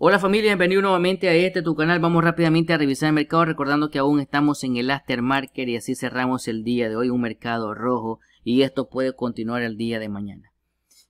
Hola familia, bienvenido nuevamente a este tu canal. Vamos rápidamente a revisar el mercado recordando que aún estamos en el Market y así cerramos el día de hoy un mercado rojo y esto puede continuar el día de mañana.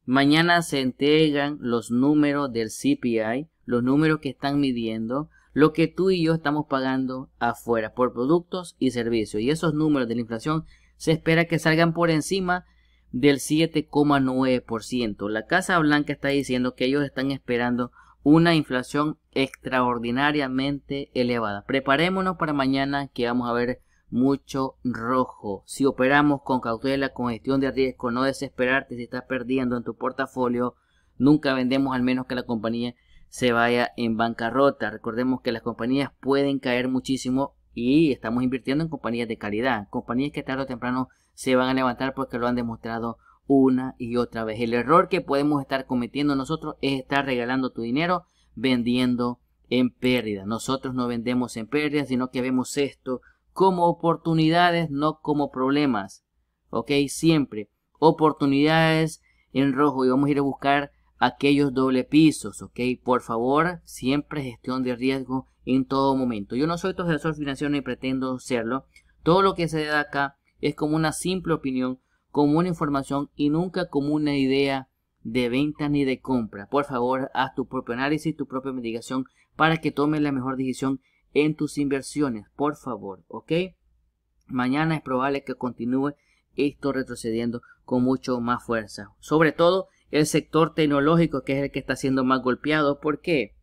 Mañana se entregan los números del CPI, los números que están midiendo, lo que tú y yo estamos pagando afuera por productos y servicios. Y esos números de la inflación se espera que salgan por encima del 7,9%. La Casa Blanca está diciendo que ellos están esperando una inflación extraordinariamente elevada. Preparémonos para mañana que vamos a ver mucho rojo. Si operamos con cautela, con gestión de riesgo, no desesperarte si estás perdiendo en tu portafolio, nunca vendemos al menos que la compañía se vaya en bancarrota. Recordemos que las compañías pueden caer muchísimo y estamos invirtiendo en compañías de calidad, compañías que tarde o temprano se van a levantar porque lo han demostrado una y otra vez. El error que podemos estar cometiendo nosotros es estar regalando tu dinero vendiendo en pérdida. Nosotros no vendemos en pérdida, sino que vemos esto como oportunidades, no como problemas. ¿Ok? Siempre. Oportunidades en rojo y vamos a ir a buscar aquellos doble pisos. ¿Ok? Por favor, siempre gestión de riesgo en todo momento. Yo no soy tu asesor financiero ni pretendo serlo. Todo lo que se da acá es como una simple opinión como una información y nunca como una idea de venta ni de compra. Por favor, haz tu propio análisis, tu propia mitigación para que tomes la mejor decisión en tus inversiones, por favor, ¿ok? Mañana es probable que continúe esto retrocediendo con mucho más fuerza. Sobre todo el sector tecnológico, que es el que está siendo más golpeado. ¿Por qué?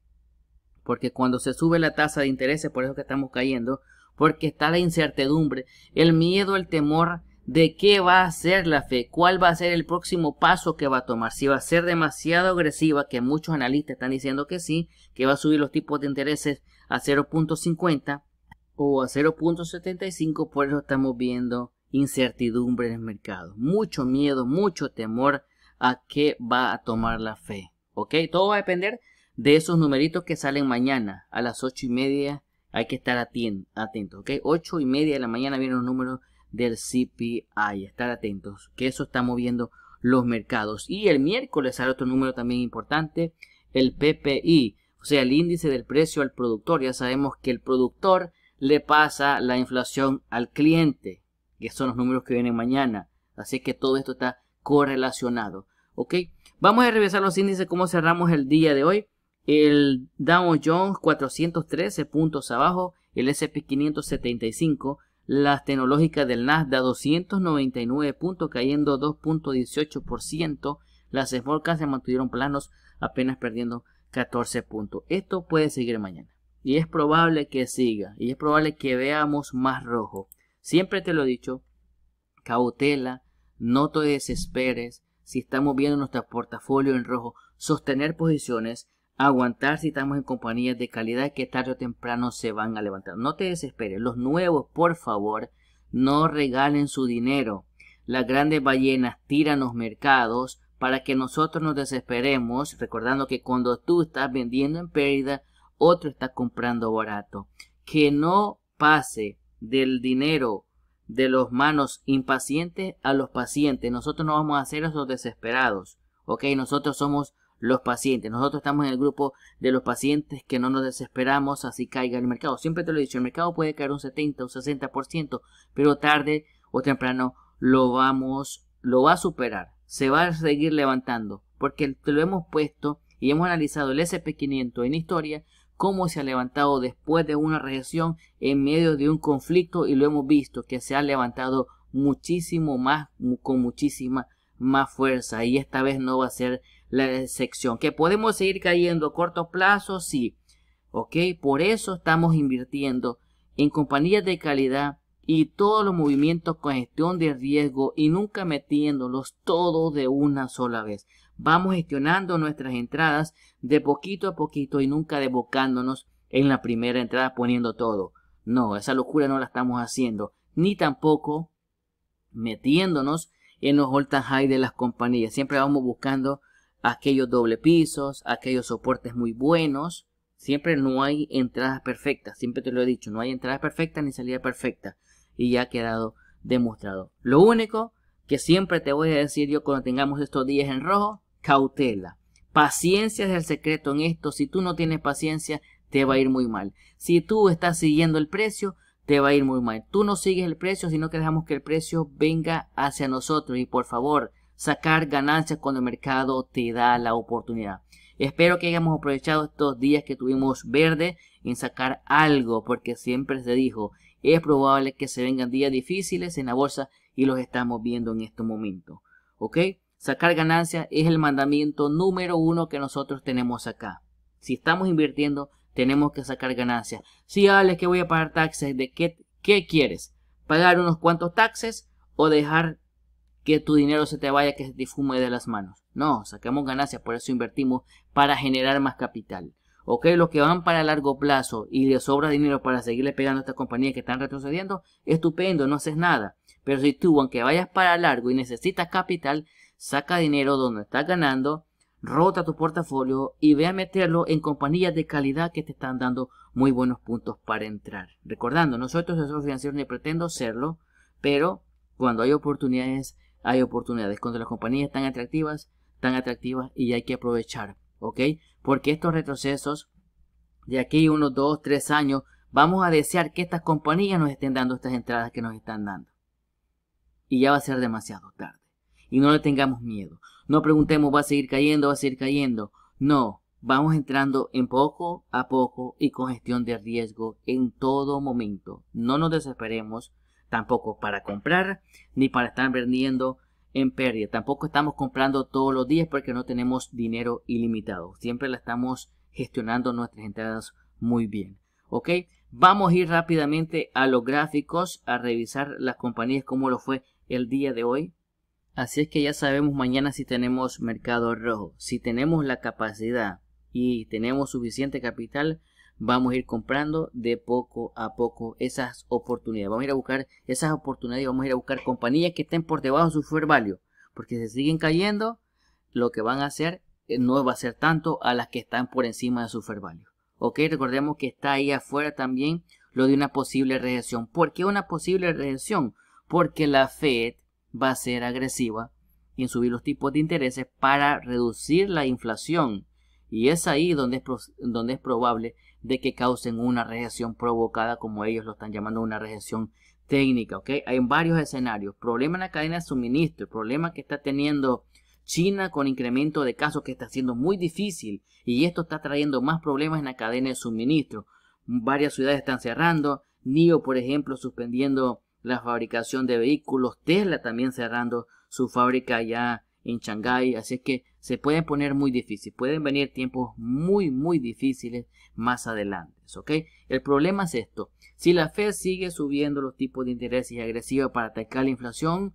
Porque cuando se sube la tasa de interés, por eso que estamos cayendo, porque está la incertidumbre, el miedo, el temor de qué va a ser la fe, cuál va a ser el próximo paso que va a tomar, si va a ser demasiado agresiva, que muchos analistas están diciendo que sí, que va a subir los tipos de intereses a 0.50 o a 0.75, por eso estamos viendo incertidumbre en el mercado, mucho miedo, mucho temor a qué va a tomar la fe, ¿ok? Todo va a depender de esos numeritos que salen mañana a las 8 y media, hay que estar atento, ¿ok? 8 y media de la mañana vienen los números del CPI. Estar atentos, que eso está moviendo los mercados. Y el miércoles sale otro número también importante, el PPI, o sea, el índice del precio al productor. Ya sabemos que el productor le pasa la inflación al cliente, que son los números que vienen mañana. Así que todo esto está correlacionado. ¿Ok? Vamos a revisar los índices, cómo cerramos el día de hoy. El Dow Jones 413 puntos abajo, el SP 575 las tecnológicas del Nasdaq 299 puntos, cayendo 2.18%. Las Small se mantuvieron planos, apenas perdiendo 14 puntos. Esto puede seguir mañana. Y es probable que siga. Y es probable que veamos más rojo. Siempre te lo he dicho. Cautela. No te desesperes. Si estamos viendo nuestro portafolio en rojo. Sostener posiciones aguantar si estamos en compañías de calidad que tarde o temprano se van a levantar. No te desesperes. Los nuevos, por favor, no regalen su dinero. Las grandes ballenas tiran los mercados para que nosotros nos desesperemos, recordando que cuando tú estás vendiendo en pérdida, otro está comprando barato. Que no pase del dinero de los manos impacientes a los pacientes. Nosotros no vamos a ser esos desesperados. Ok, nosotros somos los pacientes. Nosotros estamos en el grupo de los pacientes que no nos desesperamos así caiga el mercado. Siempre te lo he dicho, el mercado puede caer un 70, un 60%, pero tarde o temprano lo vamos, lo va a superar. Se va a seguir levantando porque lo hemos puesto y hemos analizado el SP500 en historia cómo se ha levantado después de una recesión en medio de un conflicto y lo hemos visto que se ha levantado muchísimo más con muchísima más fuerza y esta vez no va a ser la sección Que podemos seguir cayendo a corto plazo, sí. ¿Ok? Por eso estamos invirtiendo en compañías de calidad y todos los movimientos con gestión de riesgo y nunca metiéndolos todos de una sola vez. Vamos gestionando nuestras entradas de poquito a poquito y nunca debocándonos en la primera entrada poniendo todo. No, esa locura no la estamos haciendo. Ni tampoco metiéndonos en los all high de las compañías. Siempre vamos buscando aquellos doble pisos, aquellos soportes muy buenos. Siempre no hay entradas perfectas, siempre te lo he dicho, no hay entradas perfectas ni salida perfecta. Y ya ha quedado demostrado. Lo único que siempre te voy a decir yo cuando tengamos estos días en rojo, cautela. Paciencia es el secreto en esto. Si tú no tienes paciencia, te va a ir muy mal. Si tú estás siguiendo el precio, te va a ir muy mal. Tú no sigues el precio, sino que dejamos que el precio venga hacia nosotros. Y por favor, sacar ganancias cuando el mercado te da la oportunidad. Espero que hayamos aprovechado estos días que tuvimos verde en sacar algo, porque siempre se dijo, es probable que se vengan días difíciles en la bolsa y los estamos viendo en este momento ¿Ok? Sacar ganancias es el mandamiento número uno que nosotros tenemos acá. Si estamos invirtiendo, tenemos que sacar ganancias. Si sí, hables que voy a pagar taxes, ¿de qué, qué quieres? ¿Pagar unos cuantos taxes o dejar que tu dinero se te vaya, que se te de las manos. No, saquemos ganancias, por eso invertimos para generar más capital. Ok, los que van para largo plazo y les sobra dinero para seguirle pegando a esta compañía. que están retrocediendo, estupendo, no haces nada. Pero si tú, aunque vayas para largo y necesitas capital, saca dinero donde estás ganando, rota tu portafolio y ve a meterlo en compañías de calidad que te están dando muy buenos puntos para entrar. Recordando, Nosotros. soy tu financiero ni pretendo serlo, pero cuando hay oportunidades hay oportunidades. Cuando las compañías están atractivas, tan atractivas y hay que aprovechar, ¿ok? Porque estos retrocesos de aquí unos 2, 3 años, vamos a desear que estas compañías nos estén dando estas entradas que nos están dando. Y ya va a ser demasiado tarde. Y no le tengamos miedo. No preguntemos, ¿va a seguir cayendo? ¿Va a seguir cayendo? No, vamos entrando en poco a poco y con gestión de riesgo en todo momento. No nos desesperemos tampoco para comprar ni para estar vendiendo en pérdida. Tampoco estamos comprando todos los días porque no tenemos dinero ilimitado. Siempre la estamos gestionando nuestras entradas muy bien. ¿Ok? Vamos a ir rápidamente a los gráficos, a revisar las compañías como lo fue el día de hoy. Así es que ya sabemos mañana si tenemos mercado rojo. Si tenemos la capacidad y tenemos suficiente capital, vamos a ir comprando de poco a poco esas oportunidades. Vamos a ir a buscar esas oportunidades vamos a ir a buscar compañías que estén por debajo de su fair value. Porque si siguen cayendo, lo que van a hacer eh, no va a ser tanto a las que están por encima de su fair value. Ok, recordemos que está ahí afuera también lo de una posible recesión. ¿Por qué una posible recesión? Porque la Fed va a ser agresiva en subir los tipos de intereses para reducir la inflación. Y es ahí donde es, donde es probable de que causen una recesión provocada, como ellos lo están llamando una recesión técnica, Hay varios escenarios, problema en la cadena de suministro, problema que está teniendo China con incremento de casos que está siendo muy difícil y esto está trayendo más problemas en la cadena de suministro. Varias ciudades están cerrando, NIO por ejemplo suspendiendo la fabricación de vehículos, Tesla también cerrando su fábrica ya en Shanghái, así que se pueden poner muy difícil, pueden venir tiempos muy muy difíciles más adelante, ¿ok? El problema es esto, si la Fed sigue subiendo los tipos de intereses agresivos para atacar la inflación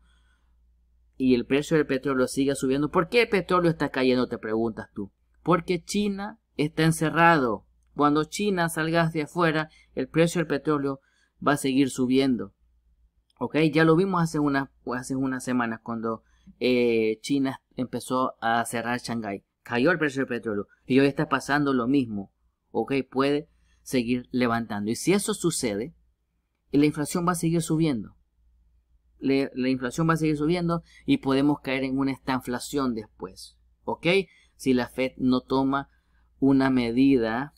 y el precio del petróleo sigue subiendo, ¿por qué el petróleo está cayendo? Te preguntas tú. Porque China está encerrado. Cuando China salga de afuera, el precio del petróleo va a seguir subiendo. ¿Ok? Ya lo vimos hace unas hace unas semanas cuando eh, China empezó a cerrar Shanghái. Cayó el precio del petróleo. Y hoy está pasando lo mismo. ¿Ok? Puede seguir levantando. Y si eso sucede, la inflación va a seguir subiendo. la inflación va a seguir subiendo y podemos caer en una estanflación después. ¿Ok? Si la Fed no toma una medida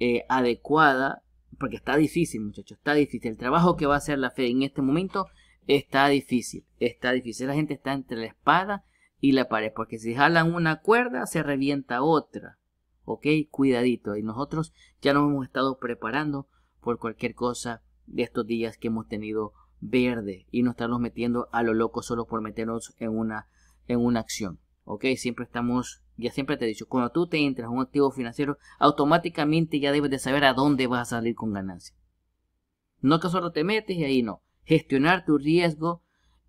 eh, adecuada, porque está difícil, muchachos, está difícil. El trabajo que va a hacer la Fed en este momento está difícil, está difícil. La gente está entre la espada y la pared, porque si jalan una cuerda se revienta otra. ¿Ok? Cuidadito. Y nosotros ya nos hemos estado preparando por cualquier cosa de estos días que hemos tenido verde y no estarnos metiendo a lo loco solo por meternos en una, en una acción. ¿Ok? Siempre estamos, ya siempre te he dicho, cuando tú te entras a un activo financiero, automáticamente ya debes de saber a dónde vas a salir con ganancia. No que solo te metes y ahí no gestionar tu riesgo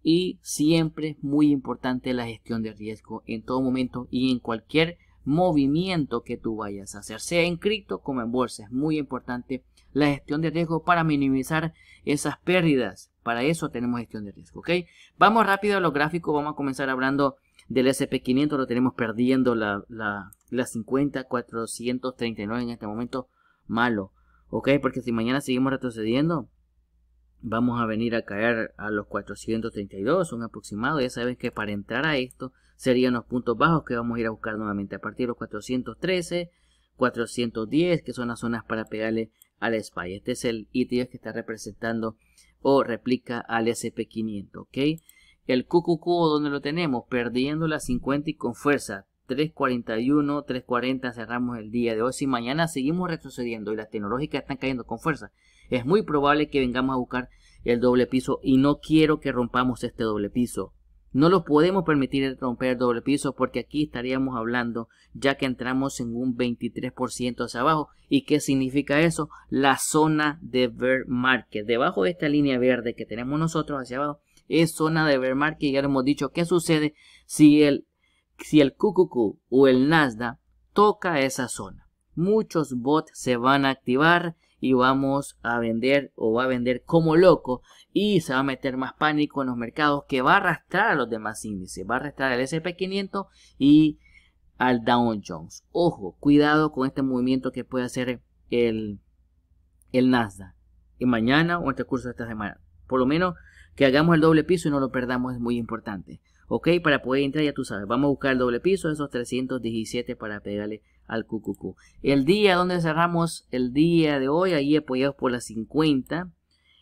y siempre es muy importante la gestión de riesgo en todo momento y en cualquier movimiento que tú vayas a hacer, sea en cripto como en bolsa. Es muy importante la gestión de riesgo para minimizar esas pérdidas. Para eso tenemos gestión de riesgo, ¿ok? Vamos rápido a los gráficos, vamos a comenzar hablando del SP500, lo tenemos perdiendo la, la, 50, 439 en este momento, malo, ¿ok? Porque si mañana seguimos retrocediendo, vamos a venir a caer a los 432, un aproximado. Ya saben que para entrar a esto serían los puntos bajos que vamos a ir a buscar nuevamente a partir de los 413, 410, que son las zonas para pegarle al SPY. Este es el ETF que está representando o replica al SP500, ¿ok? El QQQ, donde lo tenemos? Perdiendo las 50 y con fuerza. 3.41, 3.40 cerramos el día de hoy. Si mañana seguimos retrocediendo y las tecnológicas están cayendo con fuerza, es muy probable que vengamos a buscar el doble piso y no quiero que rompamos este doble piso. No lo podemos permitir romper el doble piso porque aquí estaríamos hablando ya que entramos en un 23% hacia abajo. ¿Y qué significa eso? La zona de bear market. Debajo de esta línea verde que tenemos nosotros hacia abajo es zona de bear market. Ya hemos dicho qué sucede si el, si el QQQ o el Nasdaq toca esa zona. Muchos bots se van a activar y vamos a vender o va a vender como loco y se va a meter más pánico en los mercados que va a arrastrar a los demás índices, va a arrastrar al SP500 y al Dow Jones. Ojo, cuidado con este movimiento que puede hacer el, el Nasdaq y mañana o en el curso de esta semana. Por lo menos que hagamos el doble piso y no lo perdamos es muy importante. Ok, para poder entrar ya tú sabes, vamos a buscar el doble piso, esos 317 para pegarle al QQQ. El día donde cerramos el día de hoy, ahí apoyados por las 50,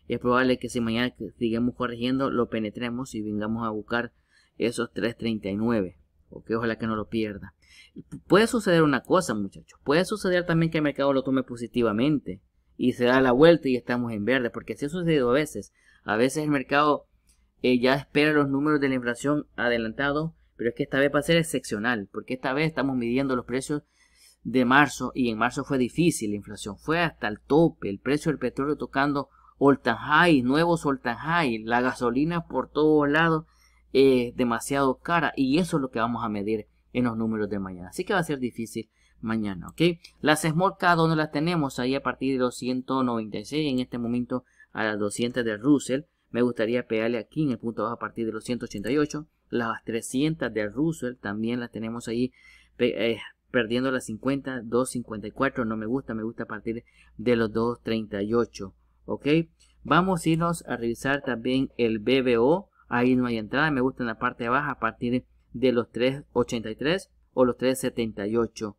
es probable que si mañana sigamos corrigiendo, lo penetremos y vengamos a buscar esos 339. Ok, ojalá que no lo pierda. Puede suceder una cosa, muchachos. Puede suceder también que el mercado lo tome positivamente y se da la vuelta y estamos en verde, porque así ha sucedido a veces. A veces el mercado eh, ya espera los números de la inflación adelantados, pero es que esta vez va a ser excepcional, porque esta vez estamos midiendo los precios de marzo y en marzo fue difícil, la inflación fue hasta el tope, el precio del petróleo tocando all time high, nuevos all high, la gasolina por todos lados es eh, demasiado cara y eso es lo que vamos a medir en los números de mañana. Así que va a ser difícil mañana, ¿ok? Las small donde las tenemos ahí a partir de 296. en este momento a las 200 de Russell. Me gustaría pegarle aquí en el punto bajo a partir de los 188. Las 300 de Russell también las tenemos ahí eh, perdiendo las 50, 254. No me gusta, me gusta a partir de los 238. Ok, vamos a irnos a revisar también el BBO. Ahí no hay entrada, me gusta en la parte abajo a partir de los 383 o los 378.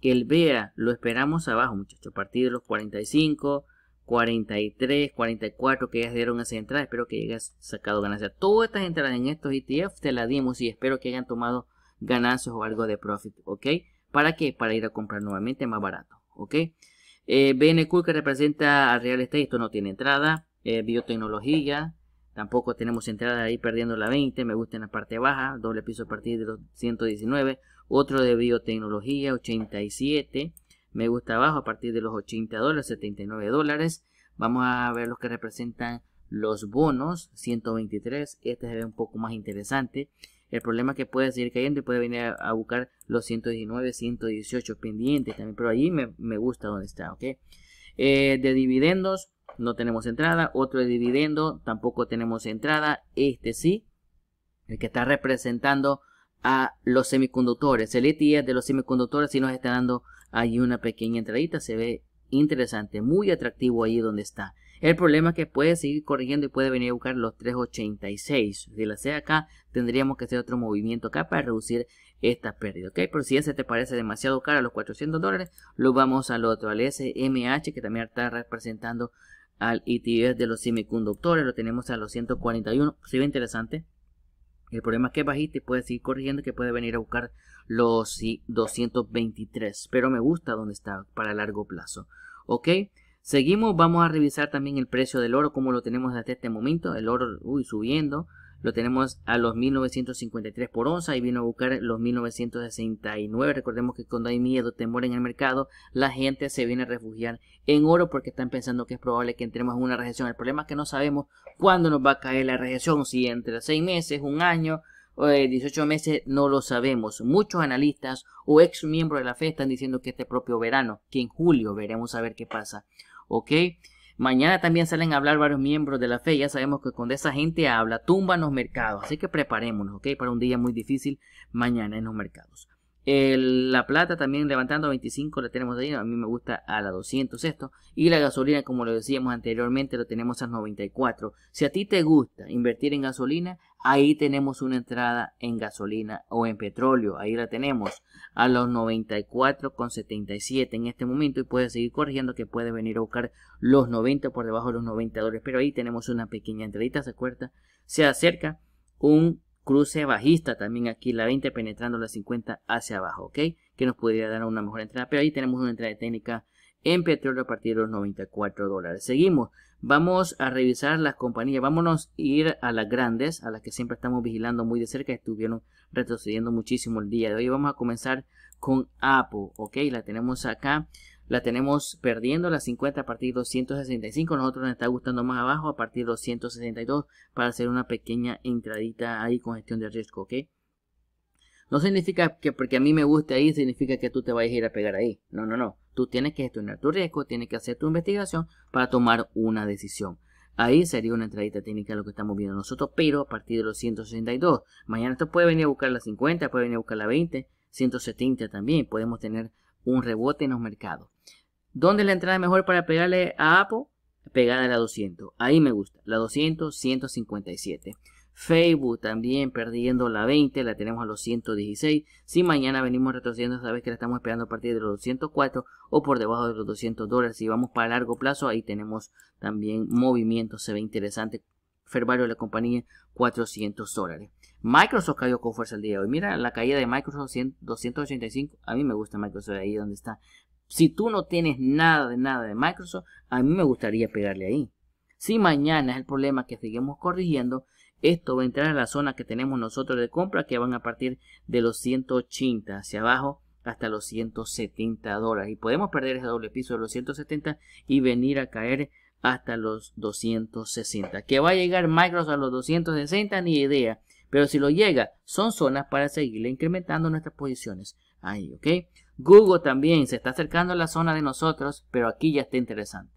El BEA lo esperamos abajo, muchachos, a partir de los 45, 43, 44 que ya dieron esa entrada. Espero que hayas sacado ganancias. Todas estas entradas en estos ETF te las dimos y espero que hayan tomado ganancias o algo de profit, ¿ok? ¿Para qué? Para ir a comprar nuevamente más barato, ¿ok? Eh, BNQ que representa a Real Estate, esto no tiene entrada. Eh, biotecnología, tampoco tenemos entrada ahí perdiendo la 20. Me gusta en la parte baja, doble piso a partir de los 119. Otro de biotecnología, 87 me gusta abajo a partir de los 80 dólares, 79 dólares. Vamos a ver los que representan los bonos, 123. Este se ve un poco más interesante. El problema es que puede seguir cayendo y puede venir a, buscar los 119, 118 pendientes también. Pero allí me, gusta donde está, ¿ok? Eh, de dividendos, no tenemos entrada. Otro de dividendo, tampoco tenemos entrada. Este sí, el que está representando a los semiconductores. El ETF de los semiconductores si nos está dando hay una pequeña entradita, se ve interesante, muy atractivo ahí donde está. El problema es que puede seguir corriendo y puede venir a buscar los 386. Si la hace acá, tendríamos que hacer otro movimiento acá para reducir esta pérdida, ¿ok? Pero si ese te parece demasiado caro, los 400 dólares, lo vamos al otro, al SMH, que también está representando al ITV e de los semiconductores, lo tenemos a los 141, se ve interesante. El problema es que bajiste y puede seguir corrigiendo que puede venir a buscar los 223. Pero me gusta donde está para largo plazo. Ok. Seguimos, vamos a revisar también el precio del oro, como lo tenemos desde este momento. El oro, subiendo lo tenemos a los 1953 por onza y vino a buscar los 1969. Recordemos que cuando hay miedo, temor en el mercado, la gente se viene a refugiar en oro porque están pensando que es probable que entremos en una recesión. El problema es que no sabemos cuándo nos va a caer la recesión, si entre 6 meses, un año, 18 eh, meses, no lo sabemos. Muchos analistas o ex miembros de la FED están diciendo que este propio verano, que en julio veremos a ver qué pasa. ¿Ok? Mañana también salen a hablar varios miembros de la fe. Ya sabemos que cuando esa gente habla, tumban los mercados. Así que preparémonos, ¿ok? Para un día muy difícil mañana en los mercados la plata también levantando 25 la tenemos ahí, a mí me gusta a la 200 esto. Y la gasolina, como lo decíamos anteriormente, lo tenemos a 94. Si a ti te gusta invertir en gasolina, ahí tenemos una entrada en gasolina o en petróleo. Ahí la tenemos a los 94,77 en este momento y puedes seguir corrigiendo que puede venir a buscar los 90 por debajo de los 90 dólares. Pero ahí tenemos una pequeña entradita, se acuerda, se acerca un cruce bajista también aquí la 20 penetrando la 50 hacia abajo, ¿ok? Que nos podría dar una mejor entrada, pero ahí tenemos una entrada técnica en petróleo a partir de los 94 dólares. Seguimos, vamos a revisar las compañías, vámonos a ir a las grandes, a las que siempre estamos vigilando muy de cerca, estuvieron retrocediendo muchísimo el día de hoy. Vamos a comenzar con Apple, ¿ok? La tenemos acá la tenemos perdiendo la 50 a partir de 265. Nosotros nos está gustando más abajo a partir de 262 para hacer una pequeña entradita ahí con gestión de riesgo, ¿ok? No significa que porque a mí me guste ahí, significa que tú te vayas a ir a pegar ahí. No, no, no. Tú tienes que gestionar tu riesgo, tienes que hacer tu investigación para tomar una decisión. Ahí sería una entradita técnica lo que estamos viendo nosotros, pero a partir de los 162. Mañana esto puede venir a buscar la 50, puede venir a buscar la 20, 170 también. Podemos tener un rebote en los mercados. ¿Dónde es la entrada mejor para pegarle a Apple? Pegada a la 200. Ahí me gusta. La 200, 157. Facebook también perdiendo la 20, la tenemos a los 116. Si mañana venimos retrocediendo, sabes que la estamos esperando a partir de los 204 o por debajo de los 200 dólares. Si vamos para largo plazo, ahí tenemos también movimiento se ve interesante. Ferbario de la compañía, 400 dólares. Microsoft cayó con fuerza el día de hoy. Mira la caída de Microsoft 285. A mí me gusta Microsoft ahí donde está. Si tú no tienes nada de nada de Microsoft, a mí me gustaría pegarle ahí. Si mañana es el problema que seguimos corrigiendo, esto va a entrar a la zona que tenemos nosotros de compra que van a partir de los 180 hacia abajo hasta los 170 dólares. Y podemos perder ese doble piso de los 170 y venir a caer hasta los 260. Que va a llegar Microsoft a los 260 ni idea. Pero si lo llega, son zonas para seguirle incrementando nuestras posiciones. Ahí, ¿ok? Google también se está acercando a la zona de nosotros, pero aquí ya está interesante.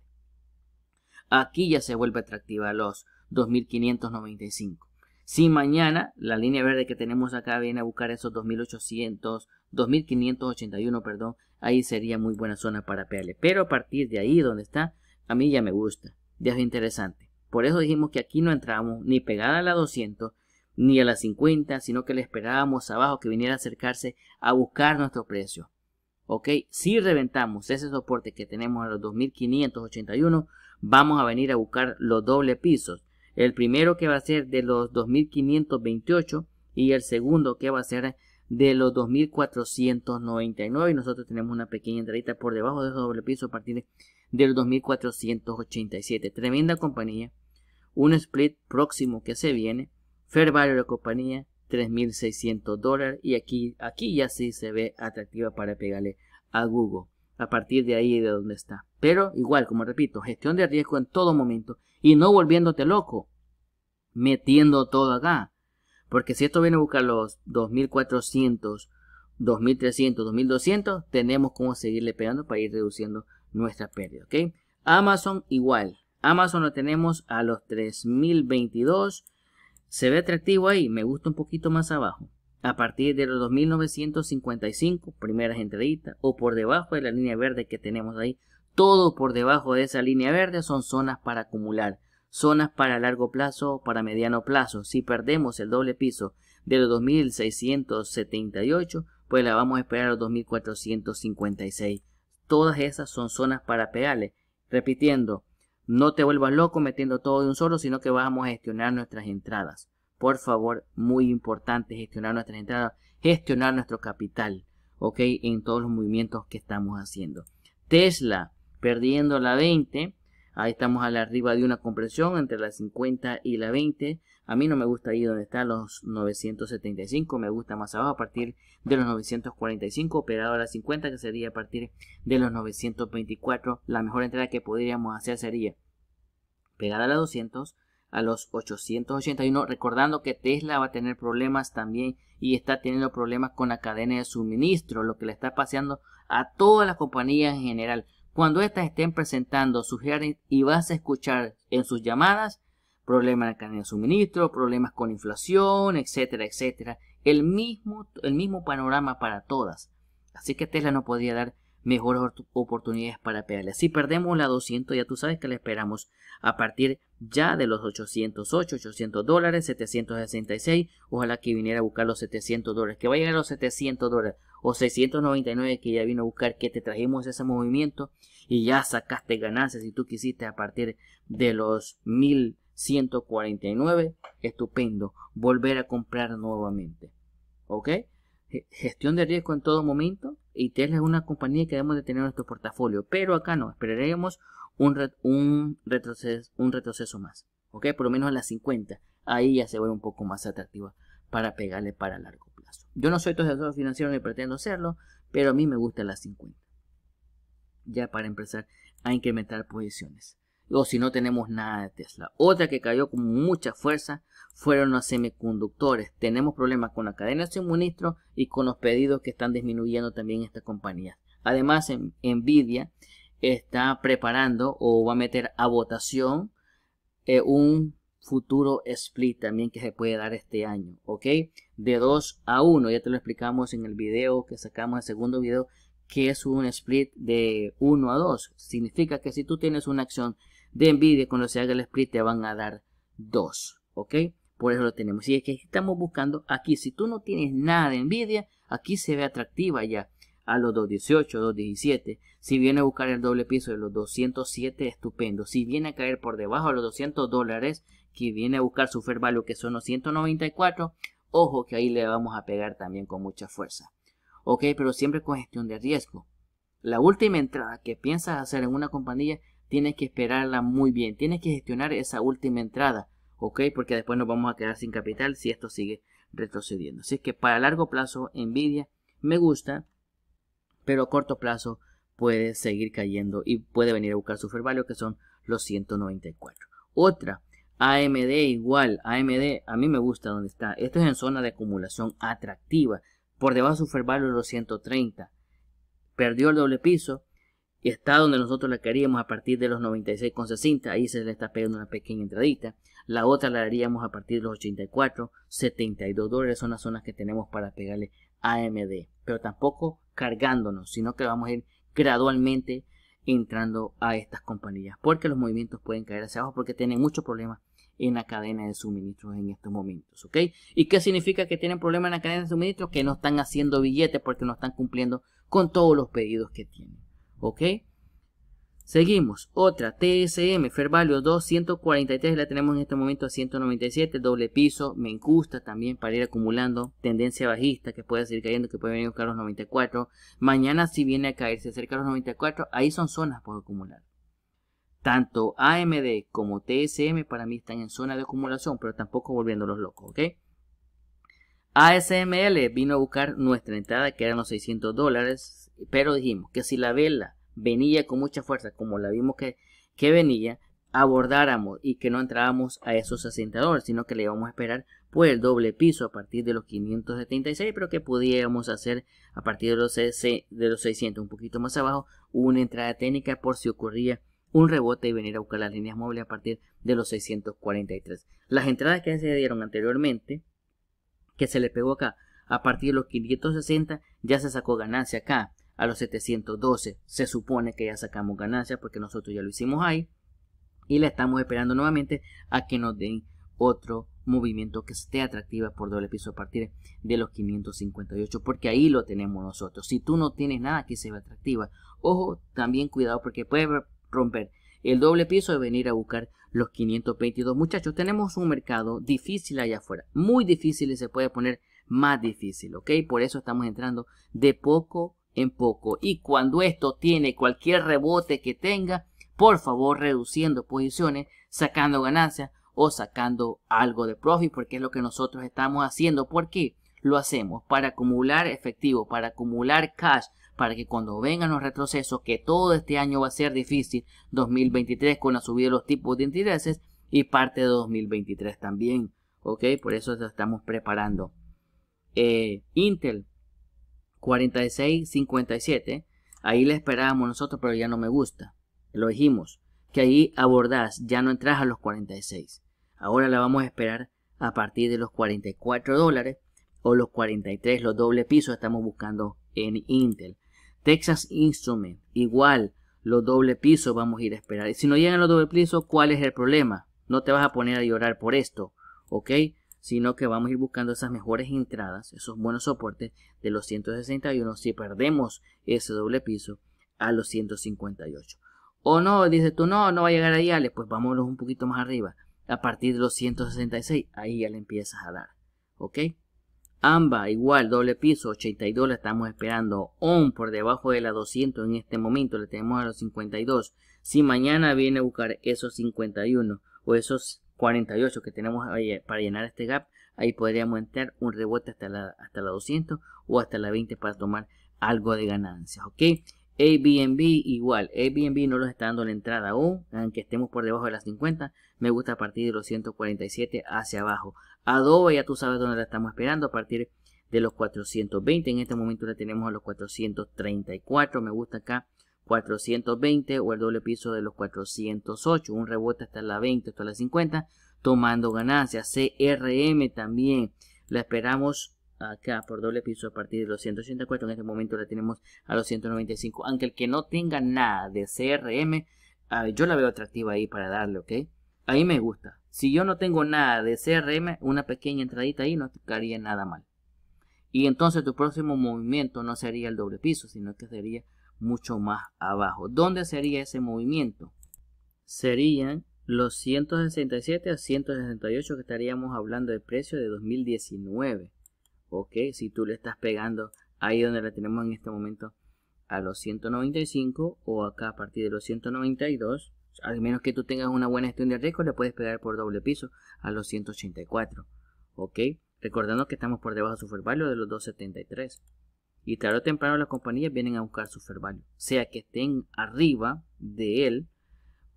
Aquí ya se vuelve atractiva los 2595. Si mañana la línea verde que tenemos acá viene a buscar esos 2800, 2581, perdón, ahí sería muy buena zona para pegarle. Pero a partir de ahí donde está, a mí ya me gusta, ya es interesante. Por eso dijimos que aquí no entramos ni pegada a la 200 ni a la 50, sino que le esperábamos abajo que viniera a acercarse a buscar nuestro precio. ¿ok? Si reventamos ese soporte que tenemos a los 2581, vamos a venir a buscar los doble pisos. El primero que va a ser de los 2528 y el segundo que va a ser de los 2499 y nosotros tenemos una pequeña entradita por debajo de esos doble pisos a partir de los 2487. Tremenda compañía, un split próximo que se viene, fair value la compañía, 3.600 dólares y aquí, aquí ya sí se ve atractiva para pegarle a Google a partir de ahí de donde está. Pero igual, como repito, gestión de riesgo en todo momento y no volviéndote loco, metiendo todo acá. Porque si esto viene a buscar los 2400, 2300, 2200, tenemos como seguirle pegando para ir reduciendo nuestra pérdida, ¿ok? Amazon igual. Amazon lo tenemos a los 3022 se ve atractivo ahí, me gusta un poquito más abajo. A partir de los 2955, primeras entraditas, o por debajo de la línea verde que tenemos ahí. Todo por debajo de esa línea verde son zonas para acumular, zonas para largo plazo, o para mediano plazo. Si perdemos el doble piso de los 2678, pues la vamos a esperar a los 2456. Todas esas son zonas para pegarle. Repitiendo, no te vuelvas loco metiendo todo de un solo, sino que vamos a gestionar nuestras entradas. Por favor, muy importante gestionar nuestras entradas, gestionar nuestro capital, ¿ok? En todos los movimientos que estamos haciendo. Tesla perdiendo la 20, ahí estamos a la arriba de una compresión entre la 50 y la 20. A mí no me gusta ahí donde están los 975, me gusta más abajo a partir de los 945, operado a las 50 que sería a partir de los 924. La mejor entrada que podríamos hacer sería pegada a la 200 a los 881, recordando que Tesla va a tener problemas también y está teniendo problemas con la cadena de suministro, lo que le está paseando a todas las compañías en general. Cuando estas estén presentando sus y vas a escuchar en sus llamadas, problemas en el de suministro, problemas con inflación, etcétera, etcétera. El mismo, el mismo panorama para todas. Así que Tesla no podría dar mejores oportunidades para pegarle. Si perdemos la 200, ya tú sabes que la esperamos a partir ya de los 808, 800 dólares, 766. Ojalá que viniera a buscar los 700 dólares, que vaya a los 700 dólares o 699 que ya vino a buscar, que te trajimos ese movimiento y ya sacaste ganancias si tú quisiste a partir de los 1000 149, estupendo, volver a comprar nuevamente. ¿Ok? Gestión de riesgo en todo momento y Tesla es una compañía que debemos de tener en nuestro portafolio, pero acá no, esperaremos un, retroceso, más, ¿ok? Por lo menos a las 50, ahí ya se vuelve un poco más atractiva para pegarle para largo plazo. Yo no soy asesor financiero ni pretendo serlo, pero a mí me gusta las 50. Ya para empezar a incrementar posiciones o si no tenemos nada de Tesla. Otra que cayó con mucha fuerza fueron los semiconductores. Tenemos problemas con la cadena de suministro y con los pedidos que están disminuyendo también esta compañía. Además, en Nvidia está preparando o va a meter a votación eh, un futuro split también que se puede dar este año, ¿ok? De 2 a 1, ya te lo explicamos en el video que sacamos, el segundo video, que es un split de 1 a 2. Significa que si tú tienes una acción de envidia cuando se haga el split te van a dar 2, ¿ok? Por eso lo tenemos. Y es que estamos buscando aquí, si tú no tienes nada de envidia aquí se ve atractiva ya a los 218, 217. Si viene a buscar el doble piso de los 207, estupendo. Si viene a caer por debajo de los 200 dólares, que viene a buscar su fair value, que son los 194, ojo que ahí le vamos a pegar también con mucha fuerza. Ok, pero siempre con gestión de riesgo. La última entrada que piensas hacer en una compañía tienes que esperarla muy bien, tienes que gestionar esa última entrada, ¿ok? Porque después nos vamos a quedar sin capital si esto sigue retrocediendo. Así es que para largo plazo, Nvidia me gusta, pero a corto plazo puede seguir cayendo y puede venir a buscar su value que son los 194. Otra, AMD igual, AMD a mí me gusta donde está. Esto es en zona de acumulación atractiva, por debajo de su fair value los 130. Perdió el doble piso, y está donde nosotros la queríamos a partir de los 96,60, ahí se le está pegando una pequeña entradita. La otra la haríamos a partir de los 84, 72 dólares son las zonas que tenemos para pegarle AMD, pero tampoco cargándonos, sino que vamos a ir gradualmente entrando a estas compañías, porque los movimientos pueden caer hacia abajo, porque tienen muchos problemas en la cadena de suministros en estos momentos, ¿ok? ¿Y qué significa que tienen problemas en la cadena de suministros? Que no están haciendo billetes porque no están cumpliendo con todos los pedidos que tienen. ¿Ok? Seguimos. Otra, TSM, Fair Value 2, la tenemos en este momento a 197, doble piso, me gusta también para ir acumulando, tendencia bajista que puede seguir cayendo, que puede venir a buscar los 94. Mañana si viene a caerse cerca de los 94, ahí son zonas por acumular. Tanto AMD como TSM para mí están en zona de acumulación, pero tampoco volviéndolos locos, ¿ok? ASML vino a buscar nuestra entrada que eran los 600 dólares, pero dijimos que si la vela venía con mucha fuerza, como la vimos que, que venía, abordáramos y que no entrábamos a esos asentadores sino que le íbamos a esperar por el doble piso a partir de los 576, pero que pudiéramos hacer a partir de los, de los 600, un poquito más abajo, una entrada técnica por si ocurría un rebote y venir a buscar las líneas móviles a partir de los 643. Las entradas que se dieron anteriormente, que se le pegó acá, a partir de los 560 ya se sacó ganancia acá a los 712. Se supone que ya sacamos ganancias porque nosotros ya lo hicimos ahí. Y le estamos esperando nuevamente a que nos den otro movimiento que esté atractiva por doble piso a partir de los 558 porque ahí lo tenemos nosotros si tú no tienes nada que se atractiva ojo también cuidado porque puede romper el doble piso y venir a buscar los 522 muchachos tenemos un mercado difícil allá afuera muy difícil y se puede poner más difícil ok por eso estamos entrando de poco en poco. Y cuando esto tiene cualquier rebote que tenga, por favor reduciendo posiciones, sacando ganancias o sacando algo de profit, porque es lo que nosotros estamos haciendo. ¿Por qué? Lo hacemos para acumular efectivo, para acumular cash, para que cuando vengan los retrocesos, que todo este año va a ser difícil, 2023 con la subida de los tipos de intereses y parte de 2023 también. ¿Ok? Por eso estamos preparando. Eh, Intel 46, 57. Ahí le esperábamos nosotros, pero ya no me gusta. Lo dijimos, que ahí abordás, ya no entras a los 46. Ahora la vamos a esperar a partir de los 44 dólares o los 43, los doble pisos estamos buscando en Intel. Texas Instrument, igual, los doble pisos vamos a ir a esperar. Y si no llegan los doble pisos, ¿cuál es el problema? No te vas a poner a llorar por esto, ¿ok? sino que vamos a ir buscando esas mejores entradas, esos buenos soportes de los 161 si perdemos ese doble piso a los 158. O no, dices tú, no, no va a llegar a diales pues vámonos un poquito más arriba. A partir de los 166, ahí ya le empiezas a dar. ¿Ok? Amba, igual, doble piso, 82 la estamos esperando. ON por debajo de la 200 en este momento, le tenemos a los 52. Si mañana viene a buscar esos 51 o esos 48 que tenemos eh, para llenar este gap, ahí podríamos entrar un rebote hasta la, hasta la 200 o hasta la 20 para tomar algo de ganancias, ¿ok? Airbnb igual, Airbnb no los está dando la entrada aún, aunque estemos por debajo de las 50, me gusta a partir de los 147 hacia abajo. Adobe ya tú sabes dónde la estamos esperando, a partir de los 420, en este momento la tenemos a los 434, me gusta acá 420 o el doble piso de los 408. Un rebote hasta la 20, hasta la 50, tomando ganancias. CRM también la esperamos acá por doble piso a partir de los 184. En este momento la tenemos a los 195. Aunque el que no tenga nada de CRM, yo la veo atractiva ahí para darle, ¿ok? Ahí me gusta. Si yo no tengo nada de CRM, una pequeña entradita ahí no tocaría nada mal. Y entonces tu próximo movimiento no sería el doble piso, sino que sería mucho más abajo. ¿Dónde sería ese movimiento? Serían los 167 a 168 que estaríamos hablando de precio de 2019. Ok, si tú le estás pegando ahí donde la tenemos en este momento a los 195 o acá a partir de los 192, al menos que tú tengas una buena gestión de riesgo, le puedes pegar por doble piso a los 184. Ok, recordando que estamos por debajo de su value de los 273. Y tarde o temprano las compañías vienen a buscar su fair value, sea que estén arriba de él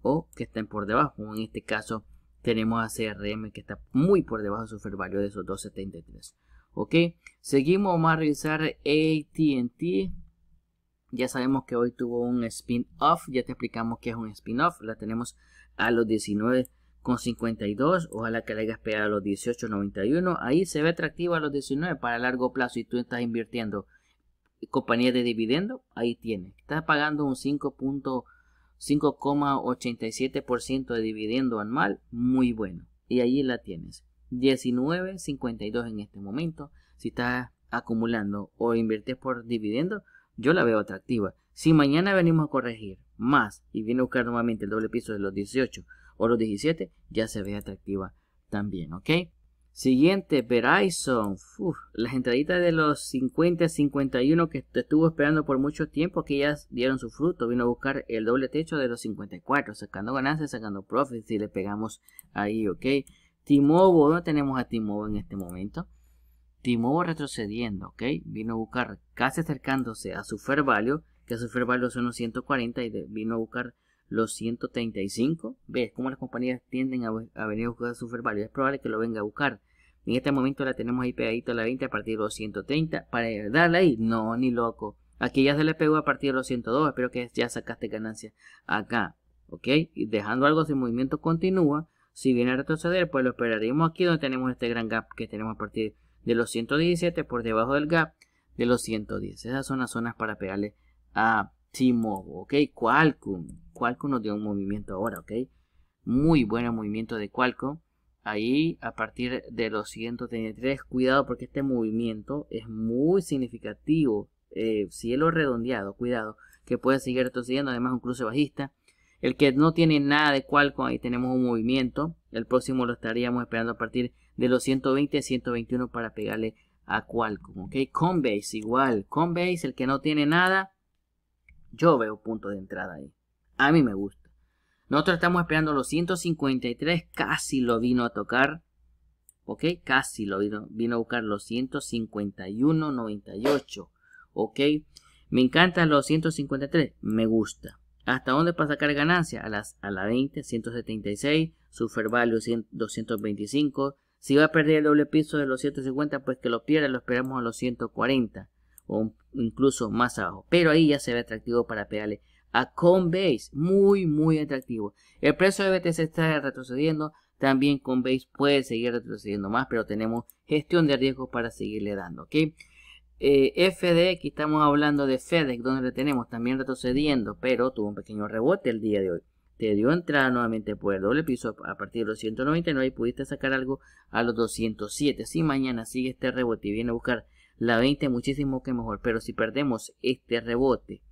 o que estén por debajo. En este caso tenemos a CRM que está muy por debajo de su fair value de esos 273. Ok, seguimos, vamos a revisar ATT. Ya sabemos que hoy tuvo un spin-off, ya te explicamos que es un spin-off, la tenemos a los 19,52, ojalá que la hayas pegado a los 18,91, ahí se ve atractivo a los 19 para largo plazo y tú estás invirtiendo compañía de dividendo, ahí tiene. Está pagando un 5.87% de dividendo anual, muy bueno. Y ahí la tienes. 19.52 en este momento. Si estás acumulando o inviertes por dividendo, yo la veo atractiva. Si mañana venimos a corregir más y viene a buscar nuevamente el doble piso de los 18 o los 17, ya se ve atractiva también, ¿ok? Siguiente, Verizon. las entraditas de los 50 51 que estuvo esperando por mucho tiempo, que ya dieron su fruto. Vino a buscar el doble techo de los 54, sacando ganancias, sacando profits y le pegamos ahí, ¿ok? Timobo, ¿dónde tenemos a Timobo en este momento? Timobo retrocediendo, ¿ok? Vino a buscar casi acercándose a su fair value, que su fair value son los 140 y vino a buscar los 135. ¿Ves cómo las compañías tienden a, a venir a buscar su fair value? Es probable que lo venga a buscar. En este momento la tenemos ahí pegadito a la 20 a partir de los 130. Para darle ahí, no, ni loco. Aquí ya se le pegó a partir de los 102. Espero que ya sacaste ganancia acá. ¿Ok? Y dejando algo sin movimiento continúa. Si viene a retroceder, pues lo esperaremos aquí donde tenemos este gran gap que tenemos a partir de los 117 por debajo del gap de los 110. Esas son las zonas para pegarle a T-Mobile, ¿ok? Qualcomm. Qualcomm nos dio un movimiento ahora, ¿ok? Muy buen movimiento de Qualcomm. Ahí, a partir de los 133, cuidado porque este movimiento es muy significativo. Eh, cielo redondeado, cuidado, que puede seguir retrocediendo, además un cruce bajista. El que no tiene nada de Qualcomm, ahí tenemos un movimiento. El próximo lo estaríamos esperando a partir de los 120 121 para pegarle a Qualcomm. ¿ok? base, igual, base, el que no tiene nada, yo veo punto de entrada ahí. A mí me gusta. Nosotros estamos esperando los 153, casi lo vino a tocar. ¿Ok? Casi lo vino, vino a buscar los 151.98. ¿Ok? Me encantan los 153, me gusta. ¿Hasta dónde para sacar ganancia? A, las, a la 20, 176, super value 225. Si va a perder el doble piso de los 150, pues que lo pierda, lo esperamos a los 140 o incluso más abajo. Pero ahí ya se ve atractivo para pegarle a Coinbase. Muy, muy atractivo. El precio de BTC está retrocediendo. También Coinbase puede seguir retrocediendo más, pero tenemos gestión de riesgos para seguirle dando. ¿ok? Eh, aquí estamos hablando de FedEx, donde e le tenemos también retrocediendo, pero tuvo un pequeño rebote el día de hoy. Te dio entrada nuevamente por el doble piso a partir de los 199 y pudiste sacar algo a los 207. Si mañana sigue este rebote y viene a buscar la 20, muchísimo que mejor. Pero si perdemos este rebote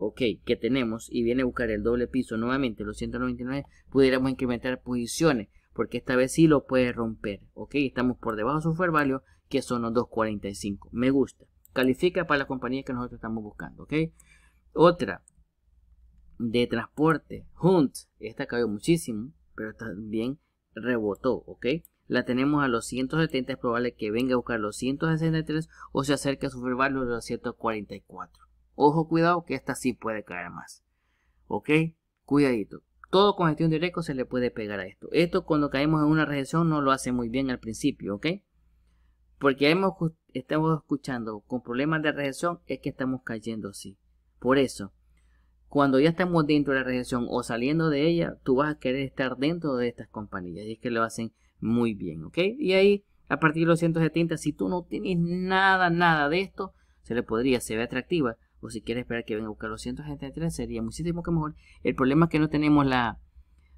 ok, que tenemos y viene a buscar el doble piso nuevamente, los 199, pudiéramos incrementar posiciones, porque esta vez sí lo puede romper, ok, estamos por debajo de su fair value, que son los 2.45, me gusta, califica para la compañía que nosotros estamos buscando, ok, otra, de transporte, Hunt, esta cayó muchísimo, pero también rebotó, ok, la tenemos a los 170, es probable que venga a buscar los 163 o se acerque a su fair value los 144. Ojo, cuidado, que esta sí puede caer más. ¿Ok? Cuidadito. Todo con gestión directo se le puede pegar a esto. Esto cuando caemos en una recesión no lo hace muy bien al principio, ¿ok? Porque hemos, estamos escuchando con problemas de recesión es que estamos cayendo así. Por eso, cuando ya estamos dentro de la recesión o saliendo de ella, tú vas a querer estar dentro de estas compañías. Y es que lo hacen muy bien, ¿ok? Y ahí, a partir de los 170, si tú no tienes nada, nada de esto, se le podría, se ve atractiva o si quiere esperar que venga a buscar los 173 sería muchísimo que mejor. El problema es que no tenemos la,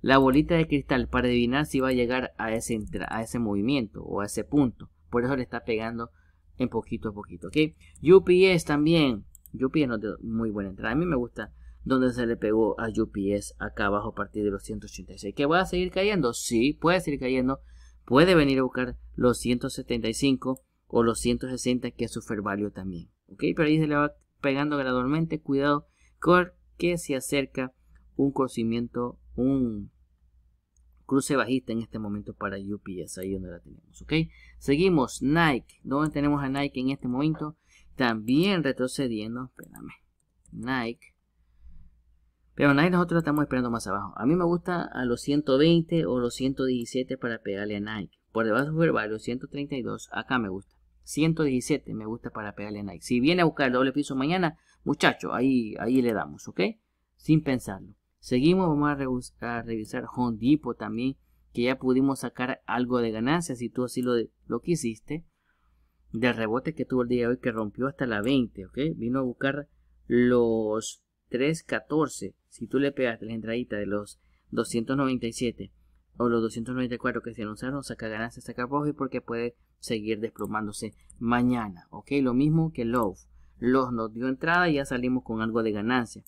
la bolita de cristal para adivinar si va a llegar a ese, a ese movimiento o a ese punto. Por eso le está pegando en poquito a poquito, ¿ok? UPS también. UPS no es muy buena entrada. A mí me gusta donde se le pegó a UPS acá abajo a partir de los 186. ¿Que va a seguir cayendo? Sí, puede seguir cayendo. Puede venir a buscar los 175 o los 160 que es su value también. ¿Ok? Pero ahí se le va a pegando gradualmente. Cuidado porque se acerca un conocimiento un cruce bajista en este momento para UPS, ahí donde la tenemos, ¿ok? Seguimos, Nike, donde tenemos a Nike en este momento? También retrocediendo, espérame, Nike, pero Nike nosotros la estamos esperando más abajo, a mí me gusta a los 120 o los 117 para pegarle a Nike, por debajo de los 132, acá me gusta, 117 me gusta para pegarle like. Si viene a buscar el doble piso mañana, muchacho, ahí, ahí le damos, ¿ok? Sin pensarlo. Seguimos, vamos a, revisar Home Depot también, que ya pudimos sacar algo de ganancias si tú así lo, lo quisiste. Del rebote que tuvo el día de hoy que rompió hasta la 20, ¿ok? Vino a buscar los 314. Si tú le pegaste la entradita de los 297 o los 294 que se anunciaron, saca ganancias, saca profit porque puede seguir desplomándose mañana. ¿Ok? Lo mismo que Love. Love nos dio entrada y ya salimos con algo de ganancia.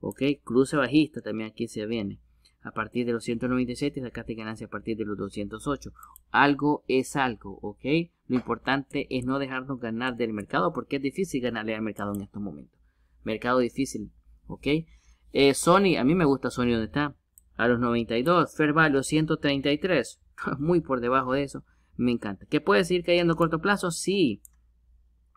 ¿Ok? Cruce bajista también aquí se viene. A partir de los 197 sacaste ganancia a partir de los 208. Algo es algo, ¿ok? Lo importante es no dejarnos ganar del mercado porque es difícil ganarle al mercado en estos momentos. Mercado difícil, ¿ok? Eh, Sony, a mí me gusta Sony ¿Dónde está. A los 92, Fair los 133. Muy por debajo de eso me encanta. ¿Qué puede seguir cayendo a corto plazo? Sí,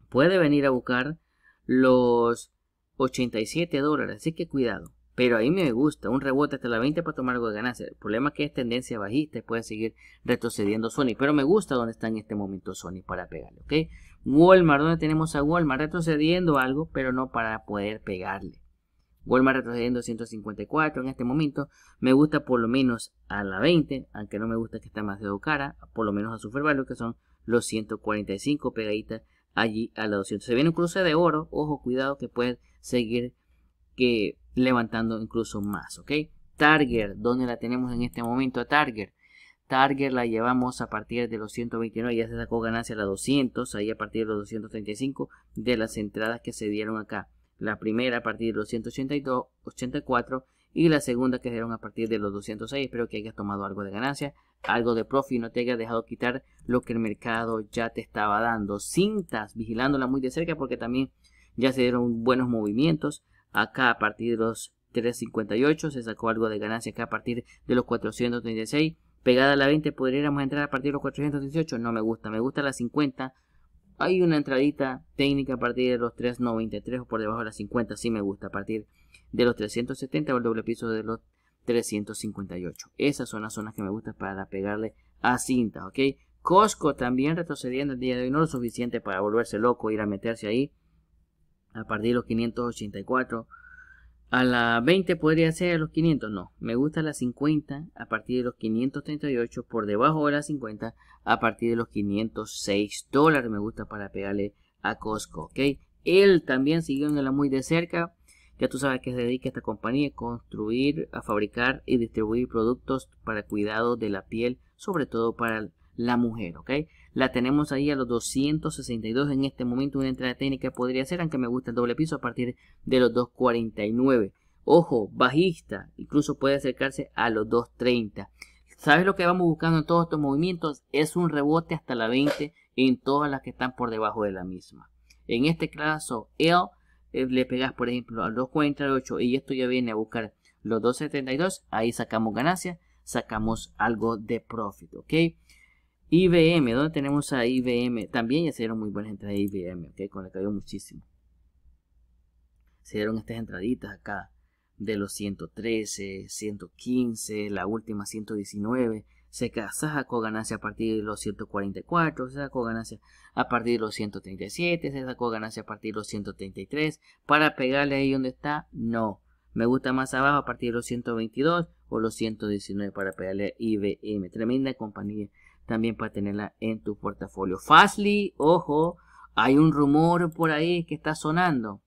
puede venir a buscar los 87 dólares, así que cuidado. Pero a mí me gusta, un rebote hasta la 20 para tomar algo de ganancia. El problema es que es tendencia bajista y puede seguir retrocediendo Sony. Pero me gusta donde está en este momento Sony para pegarle, ¿ok? Walmart, donde tenemos a Walmart retrocediendo algo, pero no para poder pegarle. Walmart retrocediendo 154 en este momento. Me gusta por lo menos a la 20, aunque no me gusta que está más de cara, por lo menos a su que son los 145 pegaditas allí a la 200. Se viene un cruce de oro, ojo, cuidado que puede seguir que, levantando incluso más, ¿ok? Target, ¿dónde la tenemos en este momento a Target? Target la llevamos a partir de los 129, ya se sacó ganancia a la 200, ahí a partir de los 235 de las entradas que se dieron acá la primera a partir de los 182, 84 y la segunda que dieron a partir de los 206. Espero que hayas tomado algo de ganancia, algo de profit y no te hayas dejado quitar lo que el mercado ya te estaba dando. Cintas, vigilándola muy de cerca porque también ya se dieron buenos movimientos. Acá a partir de los 358 se sacó algo de ganancia acá a partir de los 436. Pegada a la 20 podríamos entrar a partir de los 418. No me gusta, me gusta la 50 hay una entradita técnica a partir de los 3.93 o por debajo de las 50, si me gusta, a partir de los 370 o el doble piso de los 358. Esas son las zonas que me gustan para pegarle a cinta, ¿ok? Costco también retrocediendo el día de hoy, no lo suficiente para volverse loco, ir a meterse ahí a partir de los 584 a la 20 podría ser a los 500, no. Me gusta la 50 a partir de los 538, por debajo de la 50 a partir de los 506 dólares. Me gusta para pegarle a Costco, ¿ok? Él también siguió en la muy de cerca. Ya tú sabes que se dedica a esta compañía a construir, a fabricar y distribuir productos para cuidado de la piel, sobre todo para la mujer, ¿ok? La tenemos ahí a los 262 en este momento. Una entrada técnica podría ser, aunque me gusta el doble piso a partir de los 249. Ojo, bajista, incluso puede acercarse a los 230. ¿Sabes lo que vamos buscando en todos estos movimientos? Es un rebote hasta la 20 en todas las que están por debajo de la misma. En este caso, él eh, le pegas, por ejemplo, al 248 y esto ya viene a buscar los 272, ahí sacamos ganancia, sacamos algo de profit, ¿ok? IBM, ¿dónde tenemos a IBM? También ya se dieron muy buenas entradas de IBM, ¿ok? Con la cayó muchísimo. Se dieron estas entraditas acá de los 113, 115, la última 119. Se sacó ganancia a partir de los 144, se sacó ganancia a partir de los 137, se sacó ganancia a partir de los 133. Para pegarle ahí donde está, no. Me gusta más abajo a partir de los 122 o los 119 para pegarle a IBM. Tremenda compañía también para tenerla en tu portafolio. Fastly, ojo, hay un rumor por ahí que está sonando